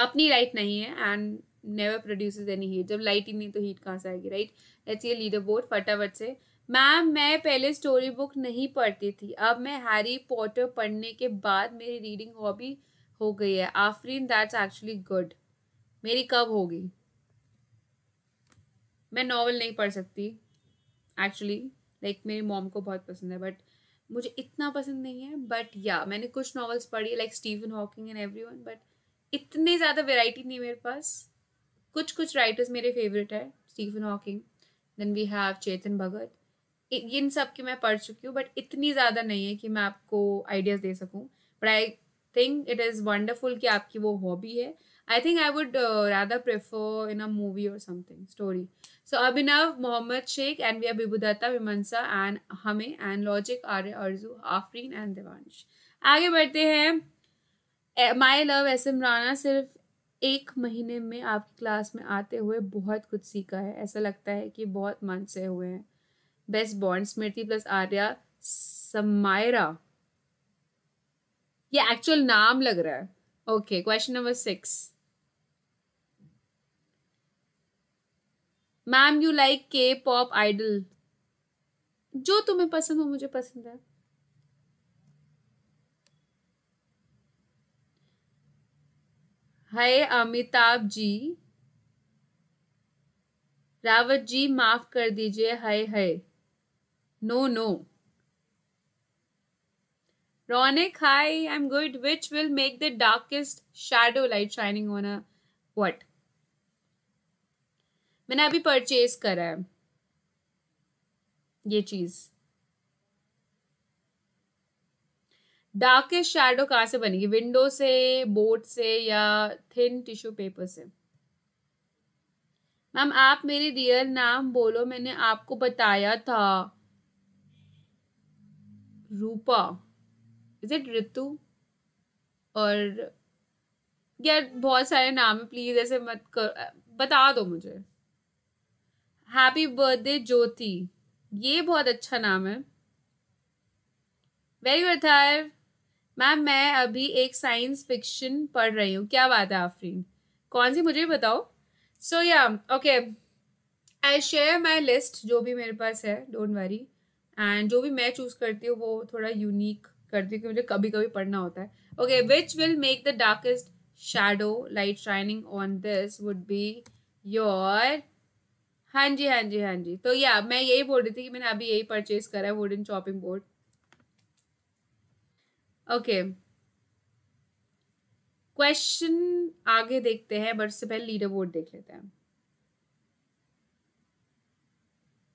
अपनी लाइट नहीं है and never produce any heat जब लाइट ही नहीं तो हीट कहाँ से आएगी राइट लेट्स ये लीडर बोर्ड फटाफट से मैम मैं पहले स्टोरी बुक नहीं पढ़ती थी अब मैं हैरी पॉटर पढ़ने के बाद मेरी रीडिंग हॉबी हो गई है आफरीन दैट्स एक्चुअली गुड मेरी कब होगी मैं नावल नहीं पढ़ सकती एक्चुअली लाइक like, मेरी मॉम को बहुत पसंद है बट मुझे इतना पसंद नहीं है बट या yeah, मैंने कुछ नॉवल्स पढ़ी like Steven Hawking and everyone but इतने ज़्यादा वेराइटी नहीं मेरे पास कुछ कुछ राइटर्स मेरे फेवरेट है Stephen Hawking then we have Chetan Bhagat इन सब की मैं पढ़ चुकी हूँ बट इतनी ज़्यादा नहीं है कि मैं आपको आइडियाज़ दे सकूँ but I think it is wonderful कि आपकी वो हॉबी है I think I would rather prefer in a movie और something story so Abhinav Mohammad Shaikh and we have Bibudatta, Vimansa, and Hame, and Logic, Arya Arzu, Afreen, and Devansh. आगे बढ़ते हैं my love S M Rana सिर्फ एक महीने में आपकी क्लास में आते हुए बहुत कुछ सीखा है ऐसा लगता है कि बहुत मन से हुए हैं best bond Smriti plus Arya Samaira ये एक्चुअल नाम लग रहा है okay question number six ma'am you like K-pop idol जो तुम्हें पसंद हो मुझे पसंद है हाय अमिताभ जी रावत जी माफ कर दीजिए हाय हाय नो नो रॉनिक hi I am good which will make the darkest shadow light shining on a what मैंने अभी परचेज करा है ये चीज डार्केस्ट शेडो कहाँ से बनेगी विंडो से बोर्ड से या थिन टिश्यू पेपर से मैम आप मेरे रियल नाम बोलो मैंने आपको बताया था रूपा इज इट ऋतु और यार बहुत सारे नाम है प्लीज ऐसे मत कर बता दो मुझे हैप्पी बर्थडे ज्योति ये बहुत अच्छा नाम है वेरी गुड थार मैम मैं अभी एक साइंस फिक्शन पढ़ रही हूँ क्या बात है आफरीन कौन सी मुझे बताओ सो या okay I share my list जो भी मेरे पास है डोंट वरी एंड जो भी मैं चूज़ करती हूँ वो थोड़ा यूनिक करती हूँ मुझे कभी कभी पढ़ना होता है okay which will make the darkest shadow light shining on this would be your हाँ जी हाँ जी हाँ जी तो या मैं यही बोल रही थी कि मैंने अभी यही परचेज करा है wooden chopping board okay question आगे देखते हैं बट से पहले लीडर बोर्ड देख लेते हैं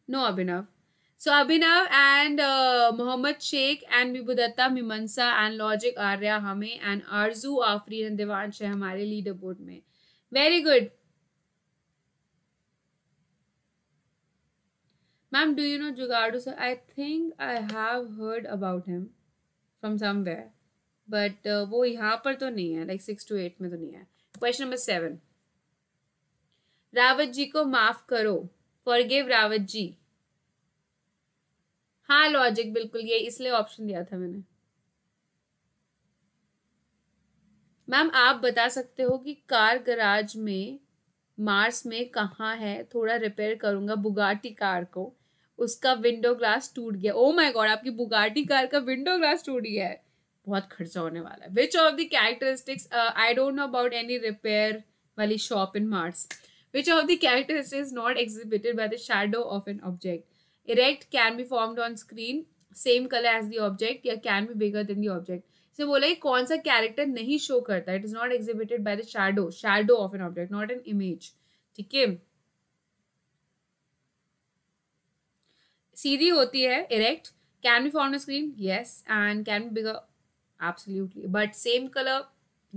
no Abhinav so Abhinav and Mohammad Shaikh and Vibhudatta Mimansa and logic Arya हमें एंड आरजू आफरीन एंड देवांश है हमारे लीडर बोर्ड में very good ma'am do you know जुगाडू sir I think I have heard about him from somewhere but वो यहाँ पर तो नहीं है लाइक सिक्स टू एट में तो नहीं है question number seven Rawat ji को माफ करो फॉरगिव रावत जी हाँ लॉजिक बिल्कुल ये इसलिए ऑप्शन दिया था मैंने मैम आप बता सकते हो कि कार गराज में मार्स में कहाँ है थोड़ा रिपेयर करूँगा बुगाटी कार को उसका विंडो ग्लास टूट गया ओ माय गॉड आपकी बुगाटी कार का विंडो ग्लास टूट गया है बहुत खर्चा होने वाला है which of the characteristics I don't know about any repair वाली shop in marts which of the characteristics not exhibited by the shadow of an object erect can be formed on screen same colour as the object या can be bigger than the object से बोला कि कौन सा character नहीं show करता it is not exhibited by the shadow shadow of an object not an image ठीक है सीधी होती है erect can be form screen yes and can be bigger absolutely but same colour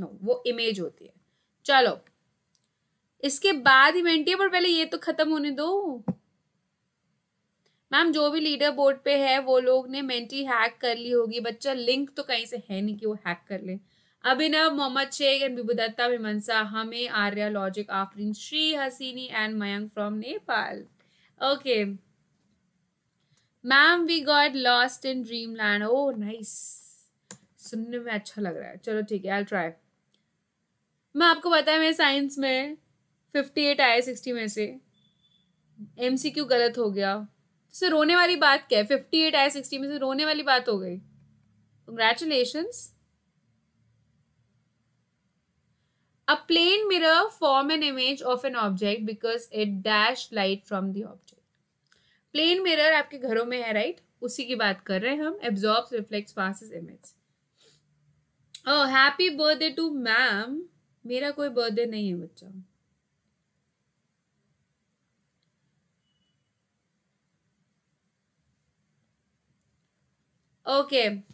no वो image होती है चलो इसके बाद ही मेंटी पर पहले ये तो खत्म होने दो मैम जो भी लीडर बोर्ड पे है वो लोग ने मेंटी हैक कर ली होगी बच्चा लिंक तो कहीं से है नहीं कि वो हैक कर ले अभिनव मोहम्मद शेख एंड विभुदत्ता मीमंसा हमें Arya logic Afreen Shri Hasini and Mayank from Nepal okay okay. Ma'am we got lost in dream land oh nice सुनने में अच्छा लग रहा है चलो ठीक है आई ट्राई मैं आपको बताया मैं साइंस में फिफ्टी एट आए सिक्सटी में से एम सी क्यू गलत हो गया सर तो रोने वाली बात क्या है फिफ्टी एट आए सिक्सटी में से रोने वाली बात हो गई congratulations a plane mirror form an image of an object because it dash light from the object plane mirror आपके घरों में है राइट right? उसी की बात कर रहे हैं हम absorb reflect pass image oh happy birthday to ma'am मेरा कोई बर्थडे नहीं है बच्चा ओके okay.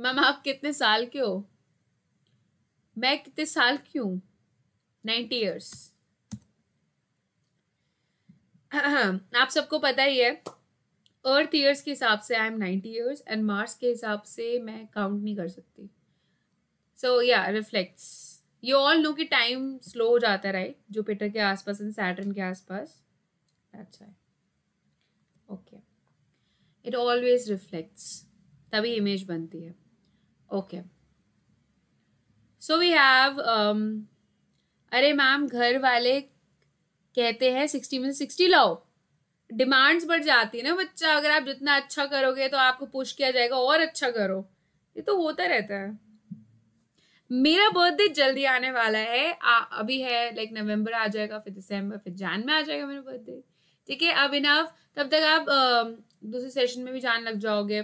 मैम आप कितने साल के हो मैं कितने साल की हूँ नाइन्टी ईयर्स आप सबको पता ही है अर्थ ईयर्स के हिसाब से I am ninety years and Mars के हिसाब से मैं काउंट नहीं कर सकती सो या रिफ्लेक्ट्स यू ऑल नो कि टाइम स्लो हो जाता है राइट जुपिटर के आसपास एंड सैटर्न के आसपास अच्छा है ओके इट ऑलवेज रिफ्लेक्ट्स तभी इमेज बनती है ओके सो वी हैव अरे मैम घर वाले कहते हैं सिक्सटी में सिक्सटी लाओ डिमांड्स बढ़ जाती है ना बच्चा अगर आप जितना अच्छा करोगे तो आपको पुश किया जाएगा और अच्छा करो ये तो होता रहता है मेरा बर्थडे जल्दी आने वाला है आ, अभी है लाइक नवंबर आ जाएगा फिर दिसंबर फिर जान में आ जाएगा मेरा बर्थडे ठीक है अब इनफ तब तक आप दूसरे सेशन में भी जान लग जाओगे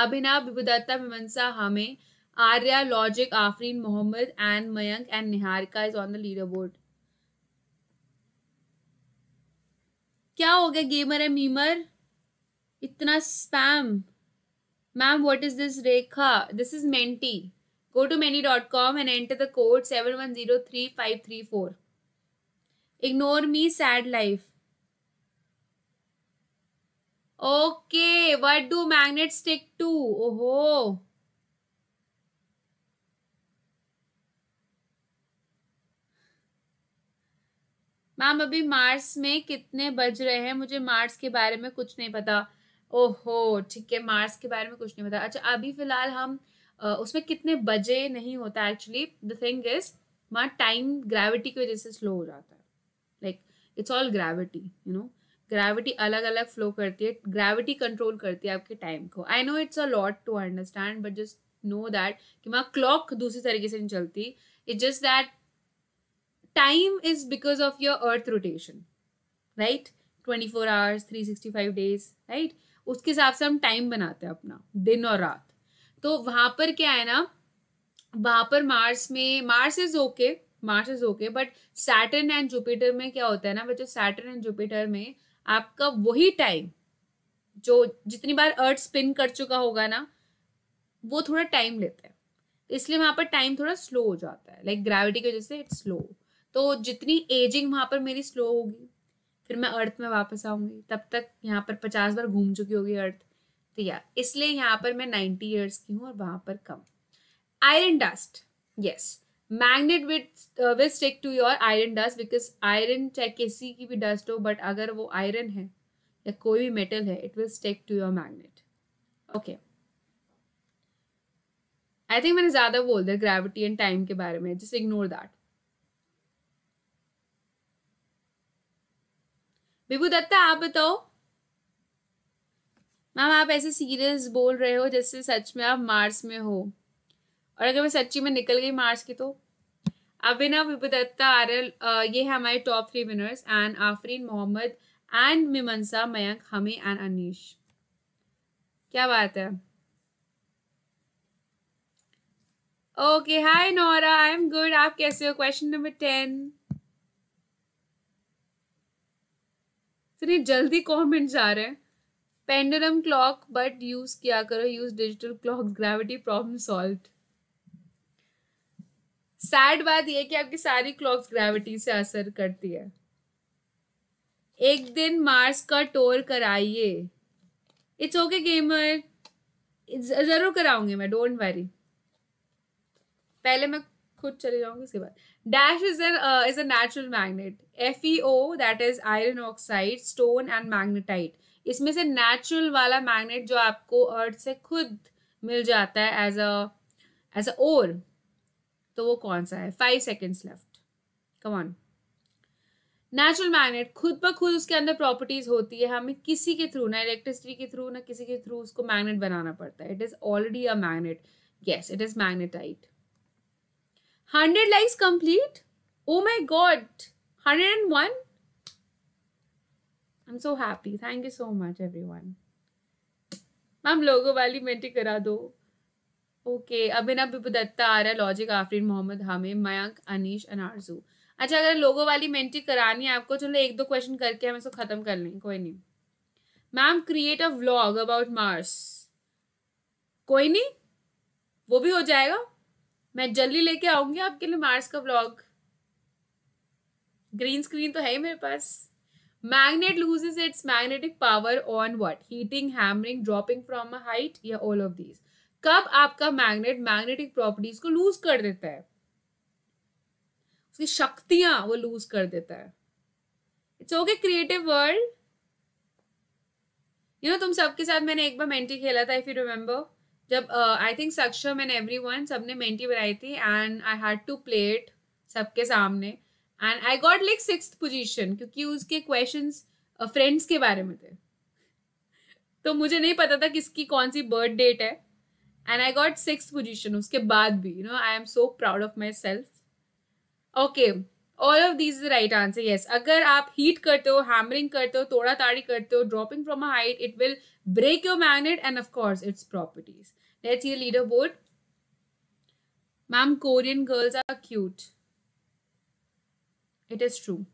अभिनव विभुदत्ता मीमसा हमें Arya logic Afreen Mohammad and Mayank and Niharika is on the leader board क्या हो गया गेमर है मीमर इतना spam ma'am what is this Rekha this is Menti go to many dot com and enter the code seven one zero three five three four ignore me sad life okay what do magnet stick to ओहो ma'am अभी Mars में कितने बज रहे हैं मुझे Mars के बारे में कुछ नहीं पता ओहो ठीक है मार्स के बारे में कुछ नहीं पता अच्छा अभी फिलहाल हम उसमें कितने बजे नहीं होता एक्चुअली द थिंग इज वहाँ टाइम ग्रेविटी की वजह से स्लो हो जाता है like it's all gravity you know gravity अलग अलग फ्लो करती है ग्रेविटी कंट्रोल करती है आपके टाइम को I know it's a lot to understand but just know that कि वहाँ क्लॉक दूसरी तरीके से नहीं चलती it just that time is because of your Earth rotation right twenty four hours three sixty five days right उसके हिसाब से हम टाइम बनाते हैं अपना दिन और रात तो वहाँ पर क्या है ना वहाँ पर मार्स में Mars is okay Mars is okay but Saturn and Jupiter में क्या होता है ना बच्चों सैटर्न एंड जुपिटर में आपका वही टाइम जो जितनी बार अर्थ स्पिन कर चुका होगा ना वो थोड़ा टाइम लेता है इसलिए वहाँ पर टाइम थोड़ा स्लो हो जाता है लाइक like ग्रेविटी की वजह से इट्स स्लो तो जितनी एजिंग वहाँ पर मेरी स्लो होगी फिर मैं अर्थ में वापस आऊँगी तब तक यहाँ पर पचास बार घूम चुकी होगी अर्थ तो या इसलिए यहाँ पर मैं नाइन्टी ईयर्स की हूँ और वहाँ पर कम iron dust yes magnet with will stick to your iron dust because iron चाहे किसी की भी डस्ट हो बट अगर वो आयरन है या कोई भी मेटल है it will stick to your magnet okay I think मैंने ज़्यादा बोल दिया ग्रेविटी एंड टाइम के बारे में just ignore that Vibhudatta आप बताओ मैम आप ऐसे सीरियस बोल रहे हो जैसे सच में आप मार्स में हो और अगर मैं सच्ची में निकल गई मार्स की तो अभिनव विपदत्ता आरल ये है हमारे top three winners and Afreen Mohammad and Mimansa Mayank हमें एंड अनीश क्या बात है okay hi Nora I am good आप कैसे हो क्वेश्चन नंबर टेन इतने जल्दी कमेंट्स आ रहे हैं पेंडुलम क्लॉक बट यूज किया करो use digital clock gravity problem solve sad बात यह कि आपकी सारी क्लॉक्स ग्रेविटी से असर करती है एक दिन मार्स का टोर कराइए इट्स ओके गेमर जरूर कराऊंगी मैं डोंट वरी पहले मैं खुद चले जाऊंगी उसके बाद dash is an is a natural magnet F E O that is iron oxide stone and magnetite इसमें से नेचुरल वाला मैग्नेट जो आपको अर्थ से खुद मिल जाता है एज अ एज अ ओर तो वो कौन सा है five seconds left come on natural magnet खुद ब खुद उसके अंदर प्रॉपर्टीज होती है हमें किसी के थ्रू ना इलेक्ट्रिसिटी के थ्रू ना किसी के थ्रू उसको मैग्नेट बनाना पड़ता है it is already a magnet yes it is magnetite hundred likes complete oh my god hundred and one I am so happy thank you so much everyone ma'am लोगों वाली Menti करा दो okay Abhinav रहा है logic Afreen Mohammad Hamid Mayank Anish Anarzoo अच्छा अगर लोगों वाली मेंटी करानी है आपको चलो एक दो क्वेश्चन करके हम इसको ख़त्म कर लें कोई नहीं ma'am create a vlog about Mars कोई नहीं वो भी हो जाएगा मैं जल्दी लेके आऊंगी आपके लिए मार्स का व्लॉग ग्रीन स्क्रीन तो है ही मेरे पास magnet loses its magnetic power on what heating hammering dropping from a height या ऑल ऑफ दीज कब आपका मैग्नेट मैग्नेटिक प्रॉपर्टीज को लूज कर देता है उसकी शक्तियां वो लूज कर देता है it's okay creative world you know तुम सबके साथ मैंने एक बार मेंटी खेला था इफ यू रिमेम्बर जब I think Saksham and everyone सबने मेंटी बनाई थी and I had to play it सबके सामने and I got like six position क्योंकि उसके क्वेश्चन फ्रेंड्स के बारे में थे तो मुझे नहीं पता था किसकी कौन सी बर्थ डेट है and I got six position उसके बाद भी you know I am so proud of myself okay all of these right answer yes अगर आप हीट करते हो हैमरिंग करते हो तोड़ा ताड़ी करते हो dropping from a height it will break your magnet and of course its properties let's ये leader board ma'am Korean girls are cute it is true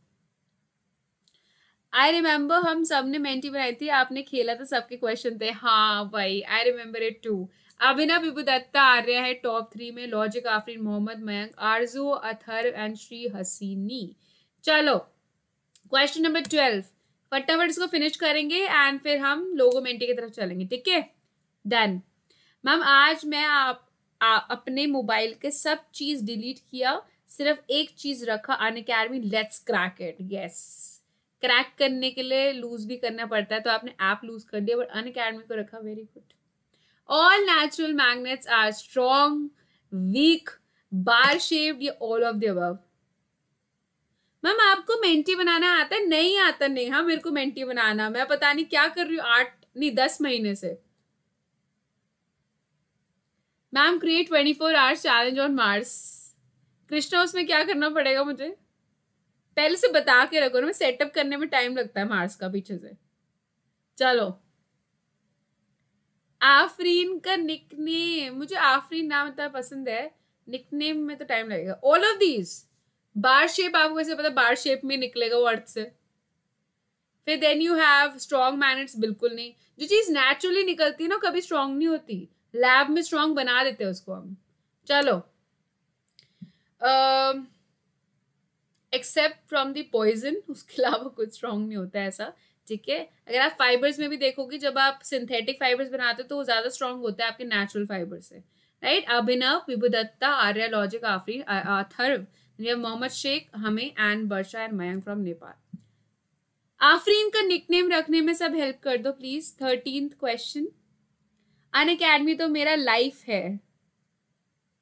I remember हम सब ने मेंटी बनाई थी आपने खेला था सबके क्वेश्चन थे हाँ भाई I remember it too Abhinav Vibhudatta Arya है टॉप थ्री में लॉजिक आफरीन मोहम्मद मयंक आरजू अथर एंड श्री हसीनी चलो क्वेश्चन नंबर ट्वेल्व फटाफट इसको फिनिश करेंगे एंड फिर हम लोगो मेंटी की तरफ चलेंगे ठीक है डन मैम आज मैं आप आ, अपने मोबाइल के सब चीज डिलीट किया सिर्फ एक चीज रखा Unacademy let's crack it yes crack करने के लिए लूज भी करना पड़ता है तो आपने ऐप आप लूज कर दिया बट अन अकेडमी को रखा very good all natural magnets are strong weak bar shaped ये all of the above ma'am आपको मेंटी बनाना आता है नहीं आता नहीं हाँ मेरे को मेंटी बनाना मैं पता नहीं क्या कर रही हूँ आठ नहीं दस महीने से ma'am create twenty four hours challenge on Mars Krishna उसमें क्या करना पड़ेगा मुझे पहले से बता के रखो ना मैं सेटअप करने में टाइम लगता है मार्स का पीछे से चलो आफरीन का निकनेम मुझे आफरीन नाम इतना पसंद है निकनेम में तो टाइम लगेगा all of these bar shape आपको कैसे पता बार शेप में निकलेगा वो अर्थ से फिर then you have strong magnets बिल्कुल नहीं जो चीज़ नेचुरली निकलती है ना कभी स्ट्रांग नहीं होती लैब में स्ट्रांग बना देते हैं उसको हम चलो एक्सेप्ट फ्रॉम द पॉइजन उसके अलावा कुछ स्ट्रांग नहीं होता है ऐसा ठीक है अगर आप फाइबर्स में भी देखोगे जब आप सिंथेटिक फाइबर्स बनाते हो तो वो ज़्यादा स्ट्रॉन्ग होता है आपके नेचुरल फाइबर से राइट अभिनव विभुदत्ता आर्या लॉजिक आफरी अथर्व मोहम्मद शेख हमें and Barsha and Mayank from Nepal Afreen का निकनेम रखने में सब हेल्प कर दो please thirteen question Unacademy तो मेरा लाइफ है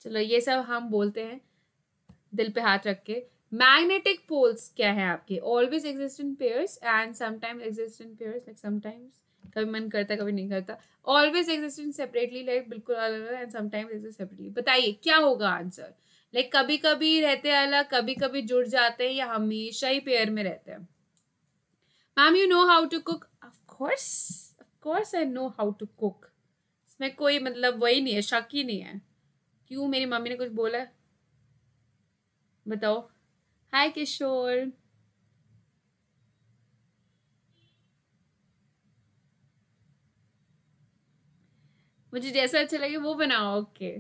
चलो ये सब हम बोलते हैं दिल पे हाथ रख के मैग्नेटिक पोल्स क्या है आपके always exist in pairs and sometimes exist in pairs like sometimes कभी मन करता है कभी नहीं करता always exist in separately like बिल्कुल अलग अलग एंड समटाइम्स एग्जिस्ट सेपरेटली बताइए क्या होगा आंसर लाइक कभी कभी रहते अलग कभी कभी जुड़ जाते हैं या हमेशा ही पेयर में रहते हैं ma'am you know how to cook of course of course I know how to cook इसमें कोई मतलब वही नहीं है शक ही नहीं है क्यों मेरी मम्मी ने कुछ बोला बताओ हाय किशोर मुझे जैसा अच्छा लगे वो बनाओ ओके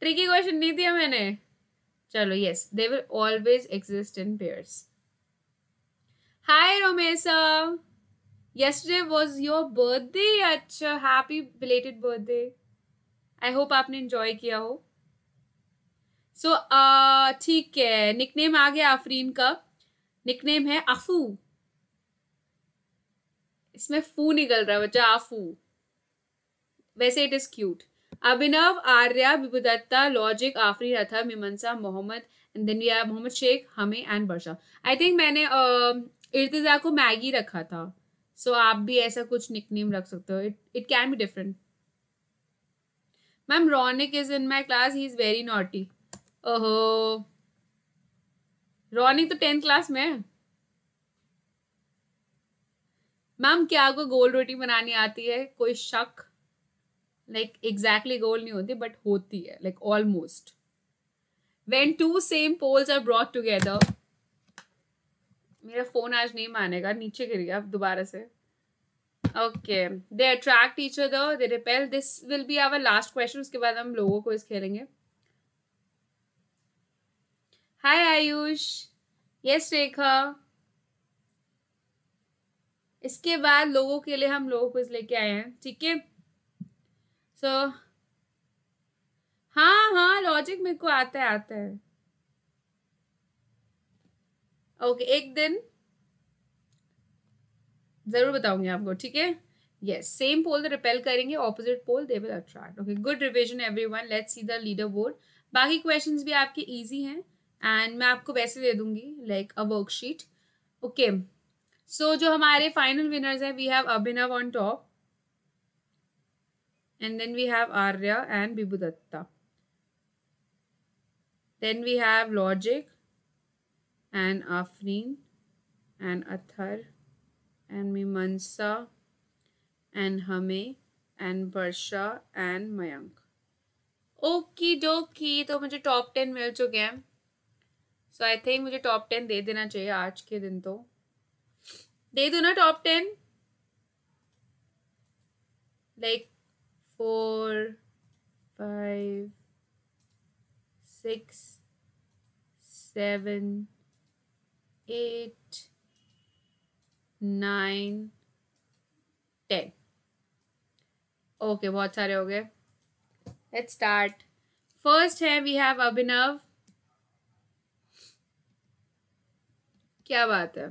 ट्रिकी क्वेश्चन नहीं दिया मैंने चलो yes they will always exist in pairs hi Romesa yesterday was your birthday अच्छा happy belated birthday I hope आपने एंजॉय किया हो सो uh, ठीक है है निकनेम आ गया आफरीन का निकनेम है आफू इसमें फू निकल रहा है बच्चा आफू वैसे it is cute Abhinav Arya Vibhudatta logic Afreen Ratha Mimansa Mohammad and Mohammad Shaikh हमें एंड बर्षा आई थिंक मैंने uh, um, इर्तजा को मैगी रखा था सो so, आप भी ऐसा कुछ निकनेम रख सकते हो it it can be different ma'am Ronik is in my class he is very naughty ओहो रोनी तो टेंथ क्लास में है मैम क्या आपको गोल रोटी बनानी आती है कोई शक लाइक एग्जैक्टली गोल नहीं होती बट होती है like almost when two same poles are broad together मेरा फोन आज नहीं मानेगा नीचे गिर गया दोबारा से okay they attract teacher other they repel this will be our last question उसके बाद हम लोगों को इस खेलेंगे Hi आयुष Yes रेखा इसके बाद लोगों के लिए हम लोगों को लेके आए हैं ठीक है सो so, हाँ हाँ लॉजिक मेरे को आता है आता है ओके okay, एक दिन जरूर बताऊंगी आपको ठीक है यस सेम पोल रिपेल करेंगे opposite pole they will attract okay good revision everyone let see the leader board बाकी क्वेश्चंस भी आपके इजी हैं एंड मैं आपको वैसे दे दूंगी like a worksheet okay so जो हमारे फाइनल विनर्स हैं we have Abhinav on top and then we have Arya and Vibhudatta then we have logic and Afreen and Athar and Mimansa and हमे and Varsha and Mayank okay dokey तो मुझे टॉप टेन मिल चुके हैं so I think मुझे टॉप टेन दे देना चाहिए आज के दिन तो दे दो ना top ten like four five six seven eight nine ten okay बहुत सारे हो गए लेट्स स्टार्ट फर्स्ट है वी हैव अभिनव क्या बात है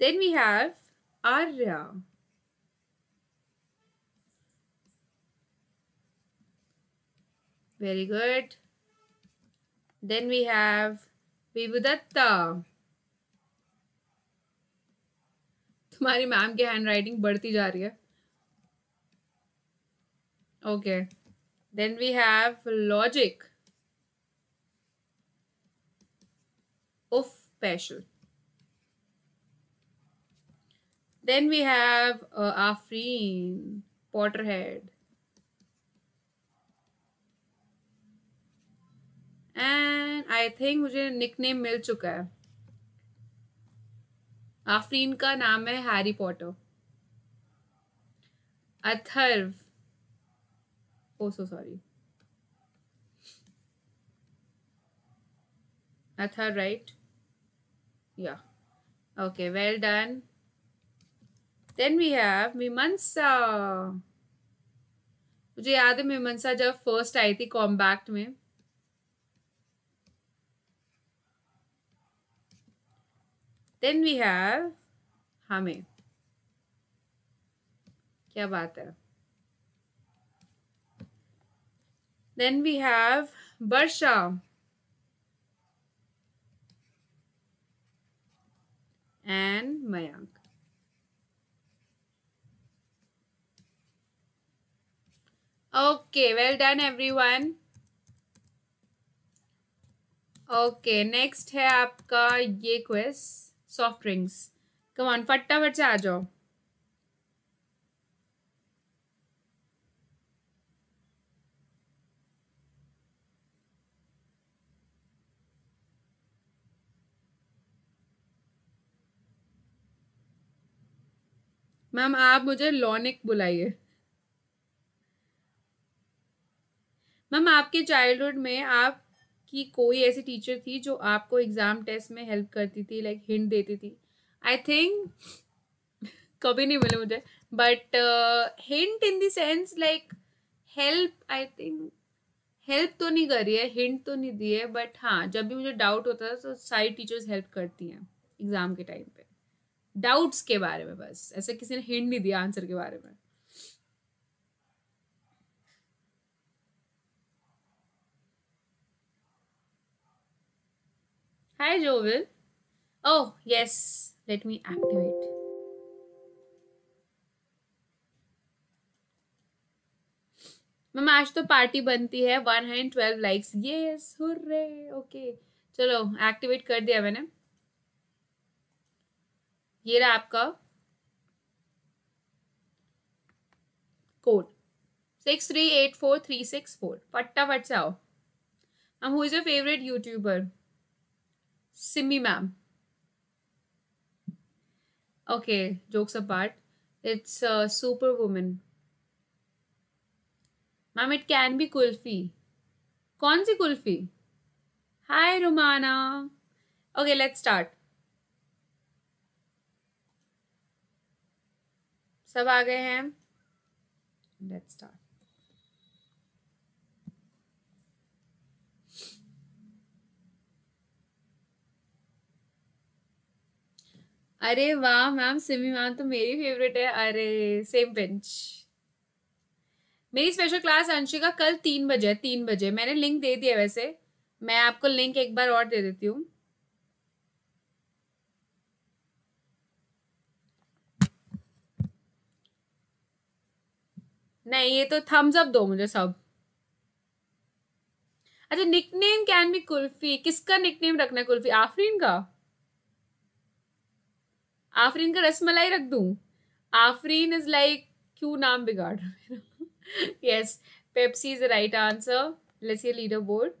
then we have Arya very good then we have vibhudatta तुम्हारी मैम की हैंड राइटिंग बढ़ती जा रही है okay then we have logic of passion. Then we have uh, Afreen, Potterhead. And I think मुझे निकनेम मिल चुका है आफरीन का नाम है Harry Potter Atharva oh so sorry Atharva right yeah okay well done then we have Mimansa मुझे याद है मीमंसा जब फर्स्ट आई थी कॉम्बैक्ट में देन वी हैव हमें क्या बात है then we have Varsha and Mayank. Okay, well done everyone. Okay next है आपका ये क्वेस्ट सॉफ्ट ड्रिंक्स कमान फटाफट से आ जाओ मैम आप मुझे लॉनिक बुलाइए मैम आपके चाइल्डहुड में आप की कोई ऐसी टीचर थी जो आपको एग्ज़ाम टेस्ट में हेल्प करती थी लाइक हिंट देती थी आई थिंक कभी नहीं मिले मुझे but hint in dense like help I think help तो नहीं करी है हिंट तो नहीं दी है बट हाँ जब भी मुझे डाउट होता था तो सारी टीचर्स हेल्प करती हैं एग्ज़ाम के टाइम पे डाउट्स के बारे में बस ऐसे किसी ने हिंट नहीं दिया आंसर के बारे में hi Jovil Oh, yes let me activate ma'am आज तो पार्टी बनती है वन ट्वेल्व लाइक्स ये हुर्रे ओके चलो एक्टिवेट कर दिया मैंने ये रहा आपका code six three eight four three six four फटाफट से आओ ma'am who is your favourite YouTuber Simi ma'am okay jokes part it's super women ma'am it can be kulfi कौन सी kulfi hi Romana okay let's start सब आ गए हैं लेट्स स्टार्ट अरे वाह मैम सिमी मैम तो मेरी फेवरेट है अरे सेम बेंच मेरी स्पेशल क्लास अंशिका कल तीन बजे तीन बजे मैंने लिंक दे दिया वैसे मैं आपको लिंक एक बार और दे देती हूँ नहीं ये तो थम्स अप दो मुझे सब अच्छा निकनेम कैन बी कुल्फी किसका निकनेम रखना है कुल्फी आफरीन का आफरीन का रसमलाई रख दूं आफरीन इज लाइक क्यों नाम बिगाड़ yes Pepsi is the right answer let's ये लीडर बोर्ड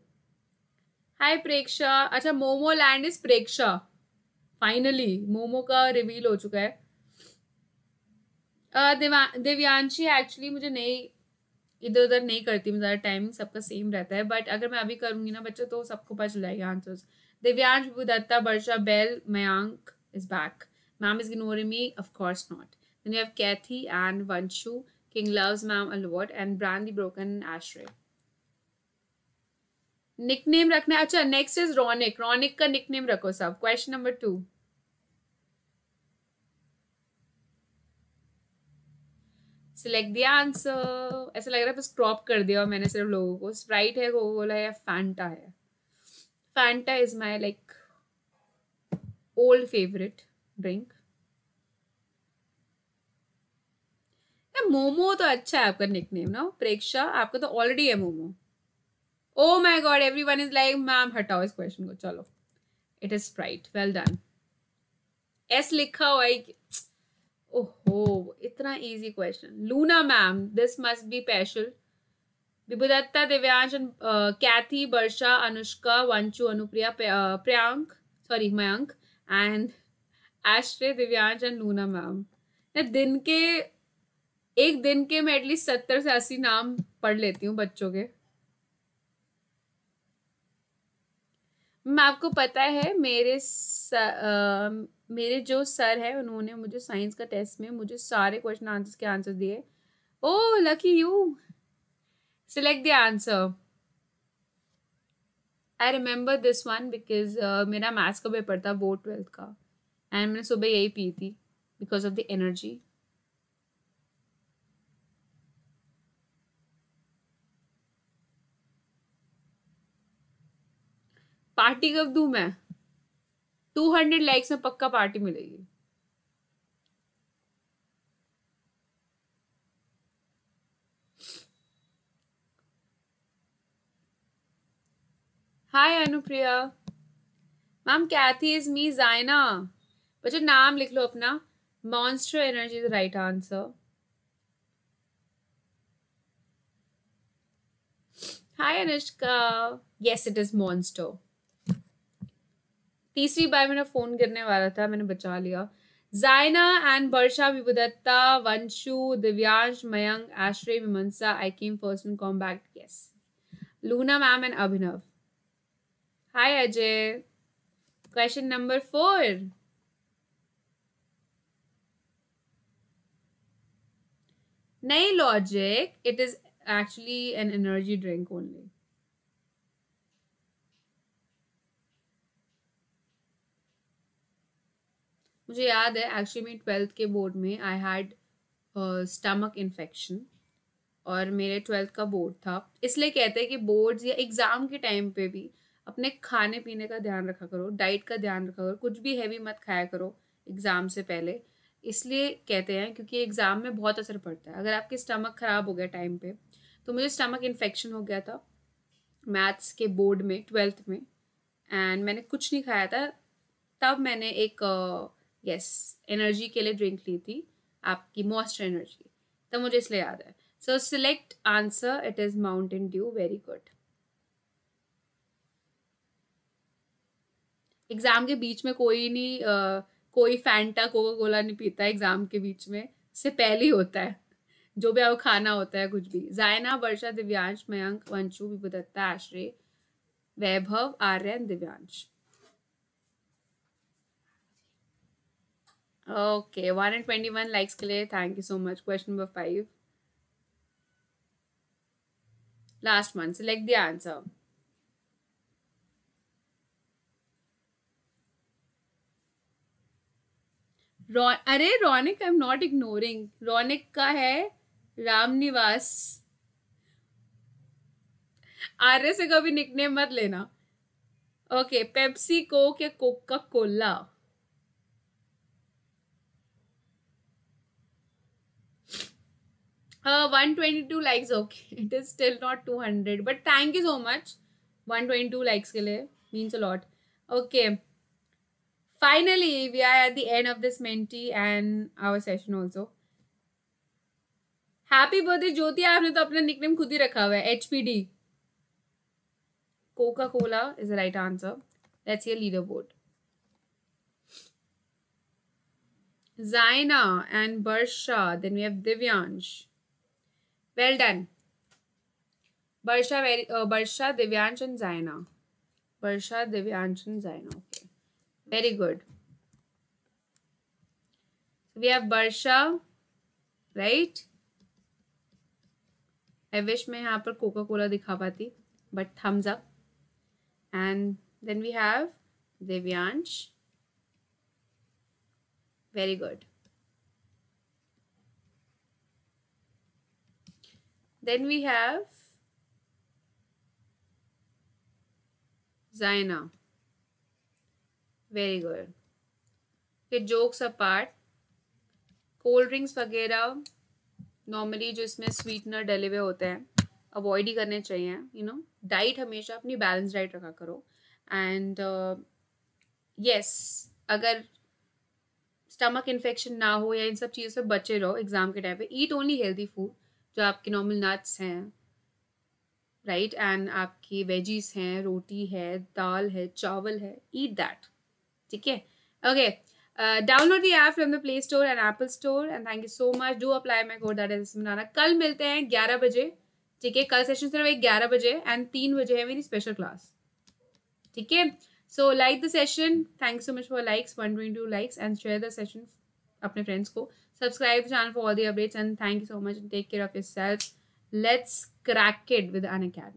हाय प्रेक्षा अच्छा momo land is Preksha finally momo का रिवील हो चुका है दिव्यांशी एक्चुअली मुझे नहीं इधर उधर नहीं करती मैं ज़्यादा टाइमिंग सबका सेम रहता है बट अगर मैं अभी करूँगी ना बच्चों तो सबको पता चल जाएगा आंसर्स दिव्यांश बुदत्ता वर्षा बेल Mayank is back ma'am is ignoring me of course not then you have Kathy and Vanshu king loves ma'am Albert and brand brandy broken Ashray nickname रखना अच्छा नेक्स्ट इज रॉनिक रॉनिक का निकनेम रखो सब क्वेश्चन नंबर टू सिलेक्ट दिया answer ऐसा लग रहा है बस क्रॉप कर दिया और मैंने सिर्फ लोगों को स्प्राइट है कोको कोला है फैंटा है Fanta is my like old favourite drink momo तो अच्छा है आपका निक नेम ना प्रेक्षा आपका तो ऑलरेडी है momo oh my god everyone is like ma'am हटाओ इस क्वेश्चन को चलो it is Sprite well done S लिखा हुआ है ओहो इतना easy question Luna ma'am this must be special Vibhudatta Divyansh Kathy Varsha Anushka Vanshu Anupriya Priyank sorry Mayank and Ashray Divyansh and Luna ma'am दिन के एक दिन के मैं एटलीस्ट सत्तर से अस्सी नाम पढ़ लेती हूँ बच्चों के मैं आपको पता है मेरे स, आ, मेरे जो सर है उन्होंने मुझे साइंस का टेस्ट में मुझे सारे क्वेश्चन आंसर्स के आंसर दिए oh lucky you select the answer I remember this one because मेरा मैथ्स का पेपर था वो ट्वेल्थ का एंड मैंने सुबह यही पी थी because of the energy party कब दू मैं टू हंड्रेड लाइक्स में पक्का पार्टी मिलेगी hi Anupriya ma'am Kathy is me Zaina बच्चा नाम लिख लो अपना Monster energy is right answer hi Anushka yes it is Monster तीसरी बार मेरा फोन गिरने वाला था मैंने बचा लिया Zaina and Varsha Vibhudatta Vanshu Divyansh Mayank Ashray Vimansa I came first in come back yes Luna ma'am and Abhinav hi Ajay question number four नई logic it is actually an energy drink only मुझे याद है एक्चुअली मैं ट्वेल्थ के बोर्ड में आई हैड स्टमक इन्फेक्शन और मेरे ट्वेल्थ का बोर्ड था इसलिए कहते हैं कि बोर्ड्स या एग्ज़ाम के टाइम पे भी अपने खाने पीने का ध्यान रखा करो डाइट का ध्यान रखा करो कुछ भी हैवी मत खाया करो एग्ज़ाम से पहले इसलिए कहते हैं क्योंकि एग्ज़ाम में बहुत असर पड़ता है अगर आपके स्टमक ख़राब हो गया टाइम पे तो मुझे स्टमक इन्फेक्शन हो गया था मैथ्स के बोर्ड में ट्वेल्थ में एंड मैंने कुछ नहीं खाया था तब मैंने एक uh, यस एनर्जी के लिए ड्रिंक ली थी आपकी मोस्ट एनर्जी तो मुझे इसलिए याद है so select answer it is Mountain Dew very good exam के बीच में कोई नहीं आ, कोई फैंटा कोका कोला नहीं पीता एग्ज़ाम के बीच में से पहले ही होता है जो भी आपको खाना होता है कुछ भी जायना वर्षा Divyansh Mayank Vanshu Vibhudatta Ashray Vaibhav Aryan Divyansh okay one and twenty one likes के लिए thank you so much question number five last one select the answer रॉ अरे Ronik I am not ignoring Ronik का है रामनिवास आर्य से कभी निकने मत लेना ओके पेप्सी कोक या Coca Cola one twenty two likes okay it is still not two hundred but thank you so much one twenty two likes के लिए means a lot okay finally we are at the end of this Menti and hour session also happy birthday Jyoti आपने तो अपना nickname खुद ही रखा हुआ है H P D Coca Cola is the right answer let's your leaderboard Zaina and Barsha. Then we have Divyansh. Well done Varsha very Varsha Divyansh and Zaina Varsha Divyansh Zaina okay very good we have Varsha right I wish मैं यहाँ पर Coca Cola दिखा पाती but Thums Up and then we have Divyansh very good Then we have Zaina. Very good. फिर jokes apart cold drinks वगैरह normally जो इसमें sweetener डले हुए होते हैं अवॉइड ही करने चाहिए यू नो डाइट हमेशा अपनी बैलेंस डाइट रखा करो एंड यस uh, yes, अगर स्टमक इन्फेक्शन ना हो या इन सब चीज़ों से बचे रहो एग्ज़ाम के टाइम पे ईट ओनली हेल्दी फूड जो आपके नॉर्मल नट्स हैं राइट एंड आपकी वेजीज हैं रोटी है दाल है चावल है ईट दैट ठीक है okay download the app from the Play Store and Apple Store and thank you so much do apply my code that is banana कल मिलते हैं ग्यारह बजे ठीक है कल सेशन सिर्फ एक ग्यारह बजे एंड तीन बजे है मेरी स्पेशल क्लास ठीक है so like the session thank so much for likes one twenty two likes and share the session अपने फ्रेंड्स को subscribe the channel for all the updates and thank you so much and take care of yourselves let's crack it with an academy